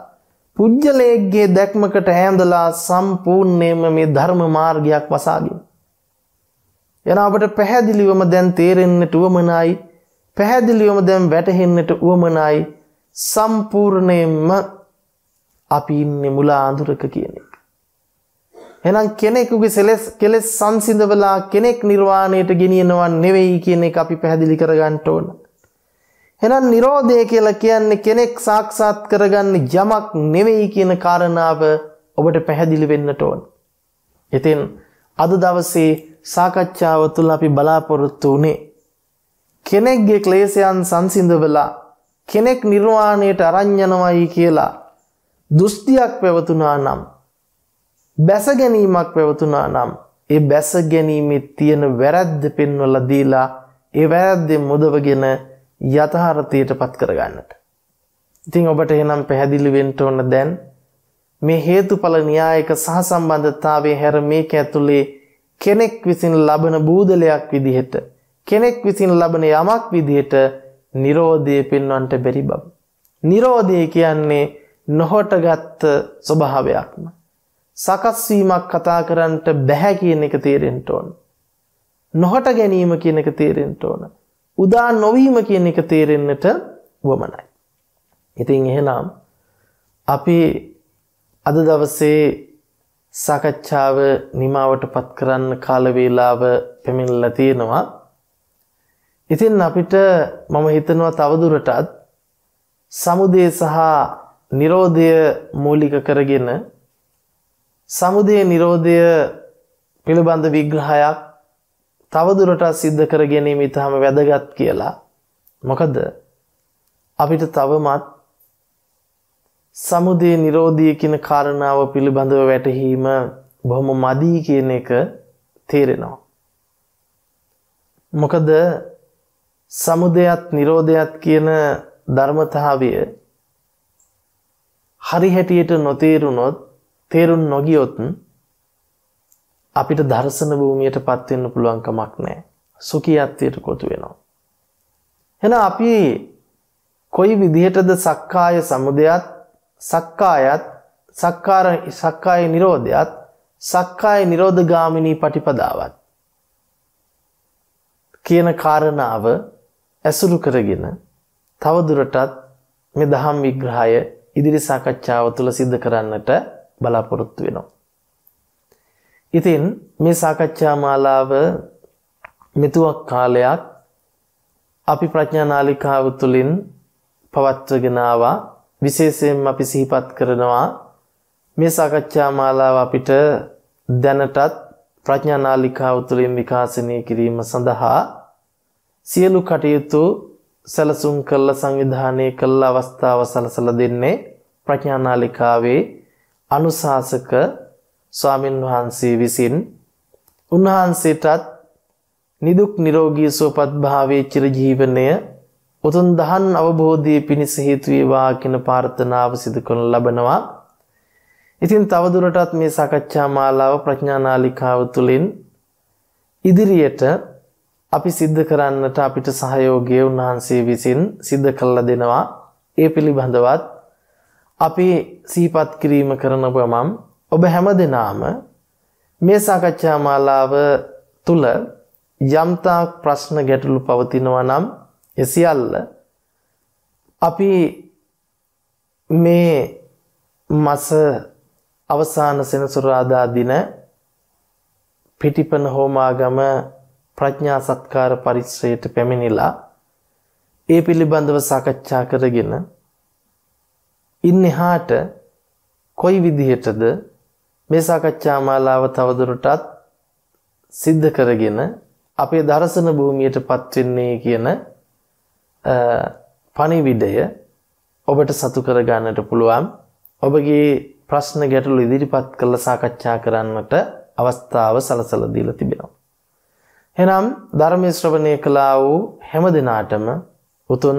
පුද්ගලයෙක්ගේ දැක්මකට ඇඳලා සම්පූර්ණයම මේ ධර්ම මාර්ගයක් වසාගෙන. යන අපට පැහැදිලිවම දැන් තේරෙන්නට උවමනයි පැහැදිලිවම දැන් වැටහෙන්නට උවමනයි සම්පූර්ණයෙන්ම අපි ඉන්නේ මුලා අඳුරක කියන එක. එහෙනම් කෙනෙකුගේ සෙලස් කෙලස් සංසිඳවලා කෙනෙක් නිර්වාණයට ගෙනියනවා නෙවෙයි කියන එක අපි පැහැදිලි කරගන්න ඕන. එහෙනම් Nirodhe කියලා කියන්නේ කෙනෙක් සාක්ෂාත් කරගන්න යමක් නෙවෙයි කියන කාරණාව ඔබට පැහැදිලි වෙන්නට ඕන. ඉතින් අද දවසේ සාකච්ඡාව තුළ අපි බලාපොරොත්තු වනේ කෙනෙක්ගේ ක්ලේසයන් සංසිඳ වෙලා කෙනෙක් නිර්වාණයට අරං්ඥනවයි කියලා දෘෂ්ටියක් පැවතුනා නම් බැස ගැනීමක් පැවතුනා නම් ඒ බැස ගැනීමෙත් තියෙන වැරැද්ද පෙන්වල දීලා ඒ වැරැද්දෙන් මුදවගෙන යථාර්ථයට පත් කරගන්නට. ඉතින් ඔබට එහෙනම් පැහැදිලි වෙන්න ඕන දැන් මේ හේතුඵල න්‍යායක සහසම්බන්ධතාවයේ හැර මේක ඇතුලේ කෙනෙක් විසින් ලබන බූදලයක් විදිහට කෙනෙක් විසින් ලබන යමක් විදිහට නිරෝධය පෙන්වන්ට බැරි බව. නිරෝධය කියන්නේ නොහොටගත්ත ස්වභාවයක්ම. සකස්වීමක් කතා කරන්නට බැහැ කියන එක තේරෙන්ට ඕන. නොහට ගැනීම කියන එක තේරෙන්ට ඕන. උදා නොවීම කියන එක තේරෙන්නට වමනයි. ඉතින් එහෙනම් අපි අද දවසේ සාකච්ඡාව නිමාවට පත් කරන්න කාලවේලාව පැමිණිලා තියෙනවා. ඉතින් අපිට මම හිතනවා තවදුරටත් සමුදය සහ නිරෝධය මූලික කරගෙන සමුදය නිරෝධය පිළිබඳ විග්‍රහයක් තවදුරටත් සිද්ධ කර ගැනීම ඉතාම වැදගත් කියලා. මොකද අපිට තවමත් සමුදේ නිරෝධිය කියන කාරණාව පිළිබඳව වැටහීම බොහොම මදී කියන එක තේරෙනවා. මොකද සමුදයත් නිරෝධයත් කියන ධර්මතාවය හරි හැටියට නොතේරුණොත් තේරුම් නොගියොත් අපිට දර්ශන භූමියට පත්වෙන්න පුළුවන් කමක් නැහැ. සුඛියත්වයට කොටු වෙනවා. එහෙනම් අපි කොයි විදිහටද සක්කාය සමුදයත් සක්කායත් සක්කාර සක්කාය නිරෝධයත් සක්කාය නිරෝධගාමිනී පටිපදාවත් කියන කාරණාව ඇසුරු කරගෙන තවදුරටත් මේ දහම් විග්‍රහය ඉදිරි සාකච්ඡාව තුළ සිද්ධ කරන්නට බලාපොරොත්තු වෙනවා. ඉතින් මේ සාකච්ඡා මාලාව මෙතුවක් කාලයක් අපි ප්‍රඥා නාලිකාව තුළින් පවත්වගෙන ආවා විශේෂයෙන් අපි සිහිපත් කරනවා මේ සාකච්ඡා මාලාව අපිට දැනටත් ප්‍රඥා නාලිකාව තුළින් විකාශනය කිරීම සඳහා සියලු කටයුතු සැලසුම් කළ සංවිධානය කළ අවස්ථාව සලසලා දෙන්නේ ප්‍රඥා නාලිකාවේ අනුශාසක ස්වාමින් වහන්සේ විසින් උන්වහන්සේටත් නිදුක් නිරෝගී සුවපත් භාවයේ චිරජීවනය උතුම් දහන් අවබෝධයේ පිණිස හේතු වේවා කියන ප්‍රාර්ථනාව සිදු කරන ලබනවා. ඉතින් තවදුරටත් මේ සාකච්ඡා මාලාව ප්‍රඥානාලිකාව තුළින් ඉදිරියට අපි සිද්ධ කරන්නට අපිට සහයෝගය උන්වහන්සේ විසින් සිද්ධ කළා දෙනවා. ඒ පිළිබඳවත් අපි සිහිපත් කිරීම කරන ගමන් ඔබ හැම දිනාම මේ සාකච්ඡා මාලාව තුල යම්තාක් ප්‍රශ්න ගැටලු පවතිනවා නම් ඒ සියල්ල අපි මේ මස අවසාන සෙනසුරාදා දින පිටිපන හෝමාගම ප්‍රඥා සත්කාර පරිශ්‍රයට පැමිණිලා ඒ පිළිබඳව සාකච්ඡා කරගෙන ඉන්න එහාට කොයි විදිහටද මේ සාකච්ඡා මාලාව තවදුරටත් සිද්ධ කරගෙන අපේ දර්ශන භූමියට පත්වෙන්නේ කියන පනිවිඩය ඔබට සතු කරගන්නට පුළුවන් ඔබගේ ප්‍රශ්න ගැටලු ඉදිරිපත් කළ සාකච්ඡා කරන්නට අවස්ථාව සලසල දීලා තිබෙනවා. එනම් ධර්මය ශ්‍රවණය කළා වූ හැම දිනාටම උතුම්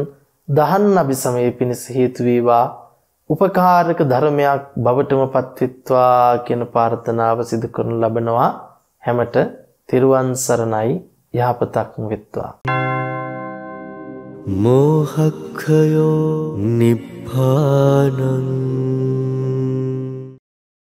දහන් අபிසමයේ පිණිස හේතු වේවා උපකාරක ධර්මයක් බවටම පත්විත්වා කියන ප්‍රාර්ථනාව සිදු කරනු ලබනවා හැමට තිරුවන් සරණයි යහපතක්ම වෙත්වා मोहक्खयो निप्भानंग्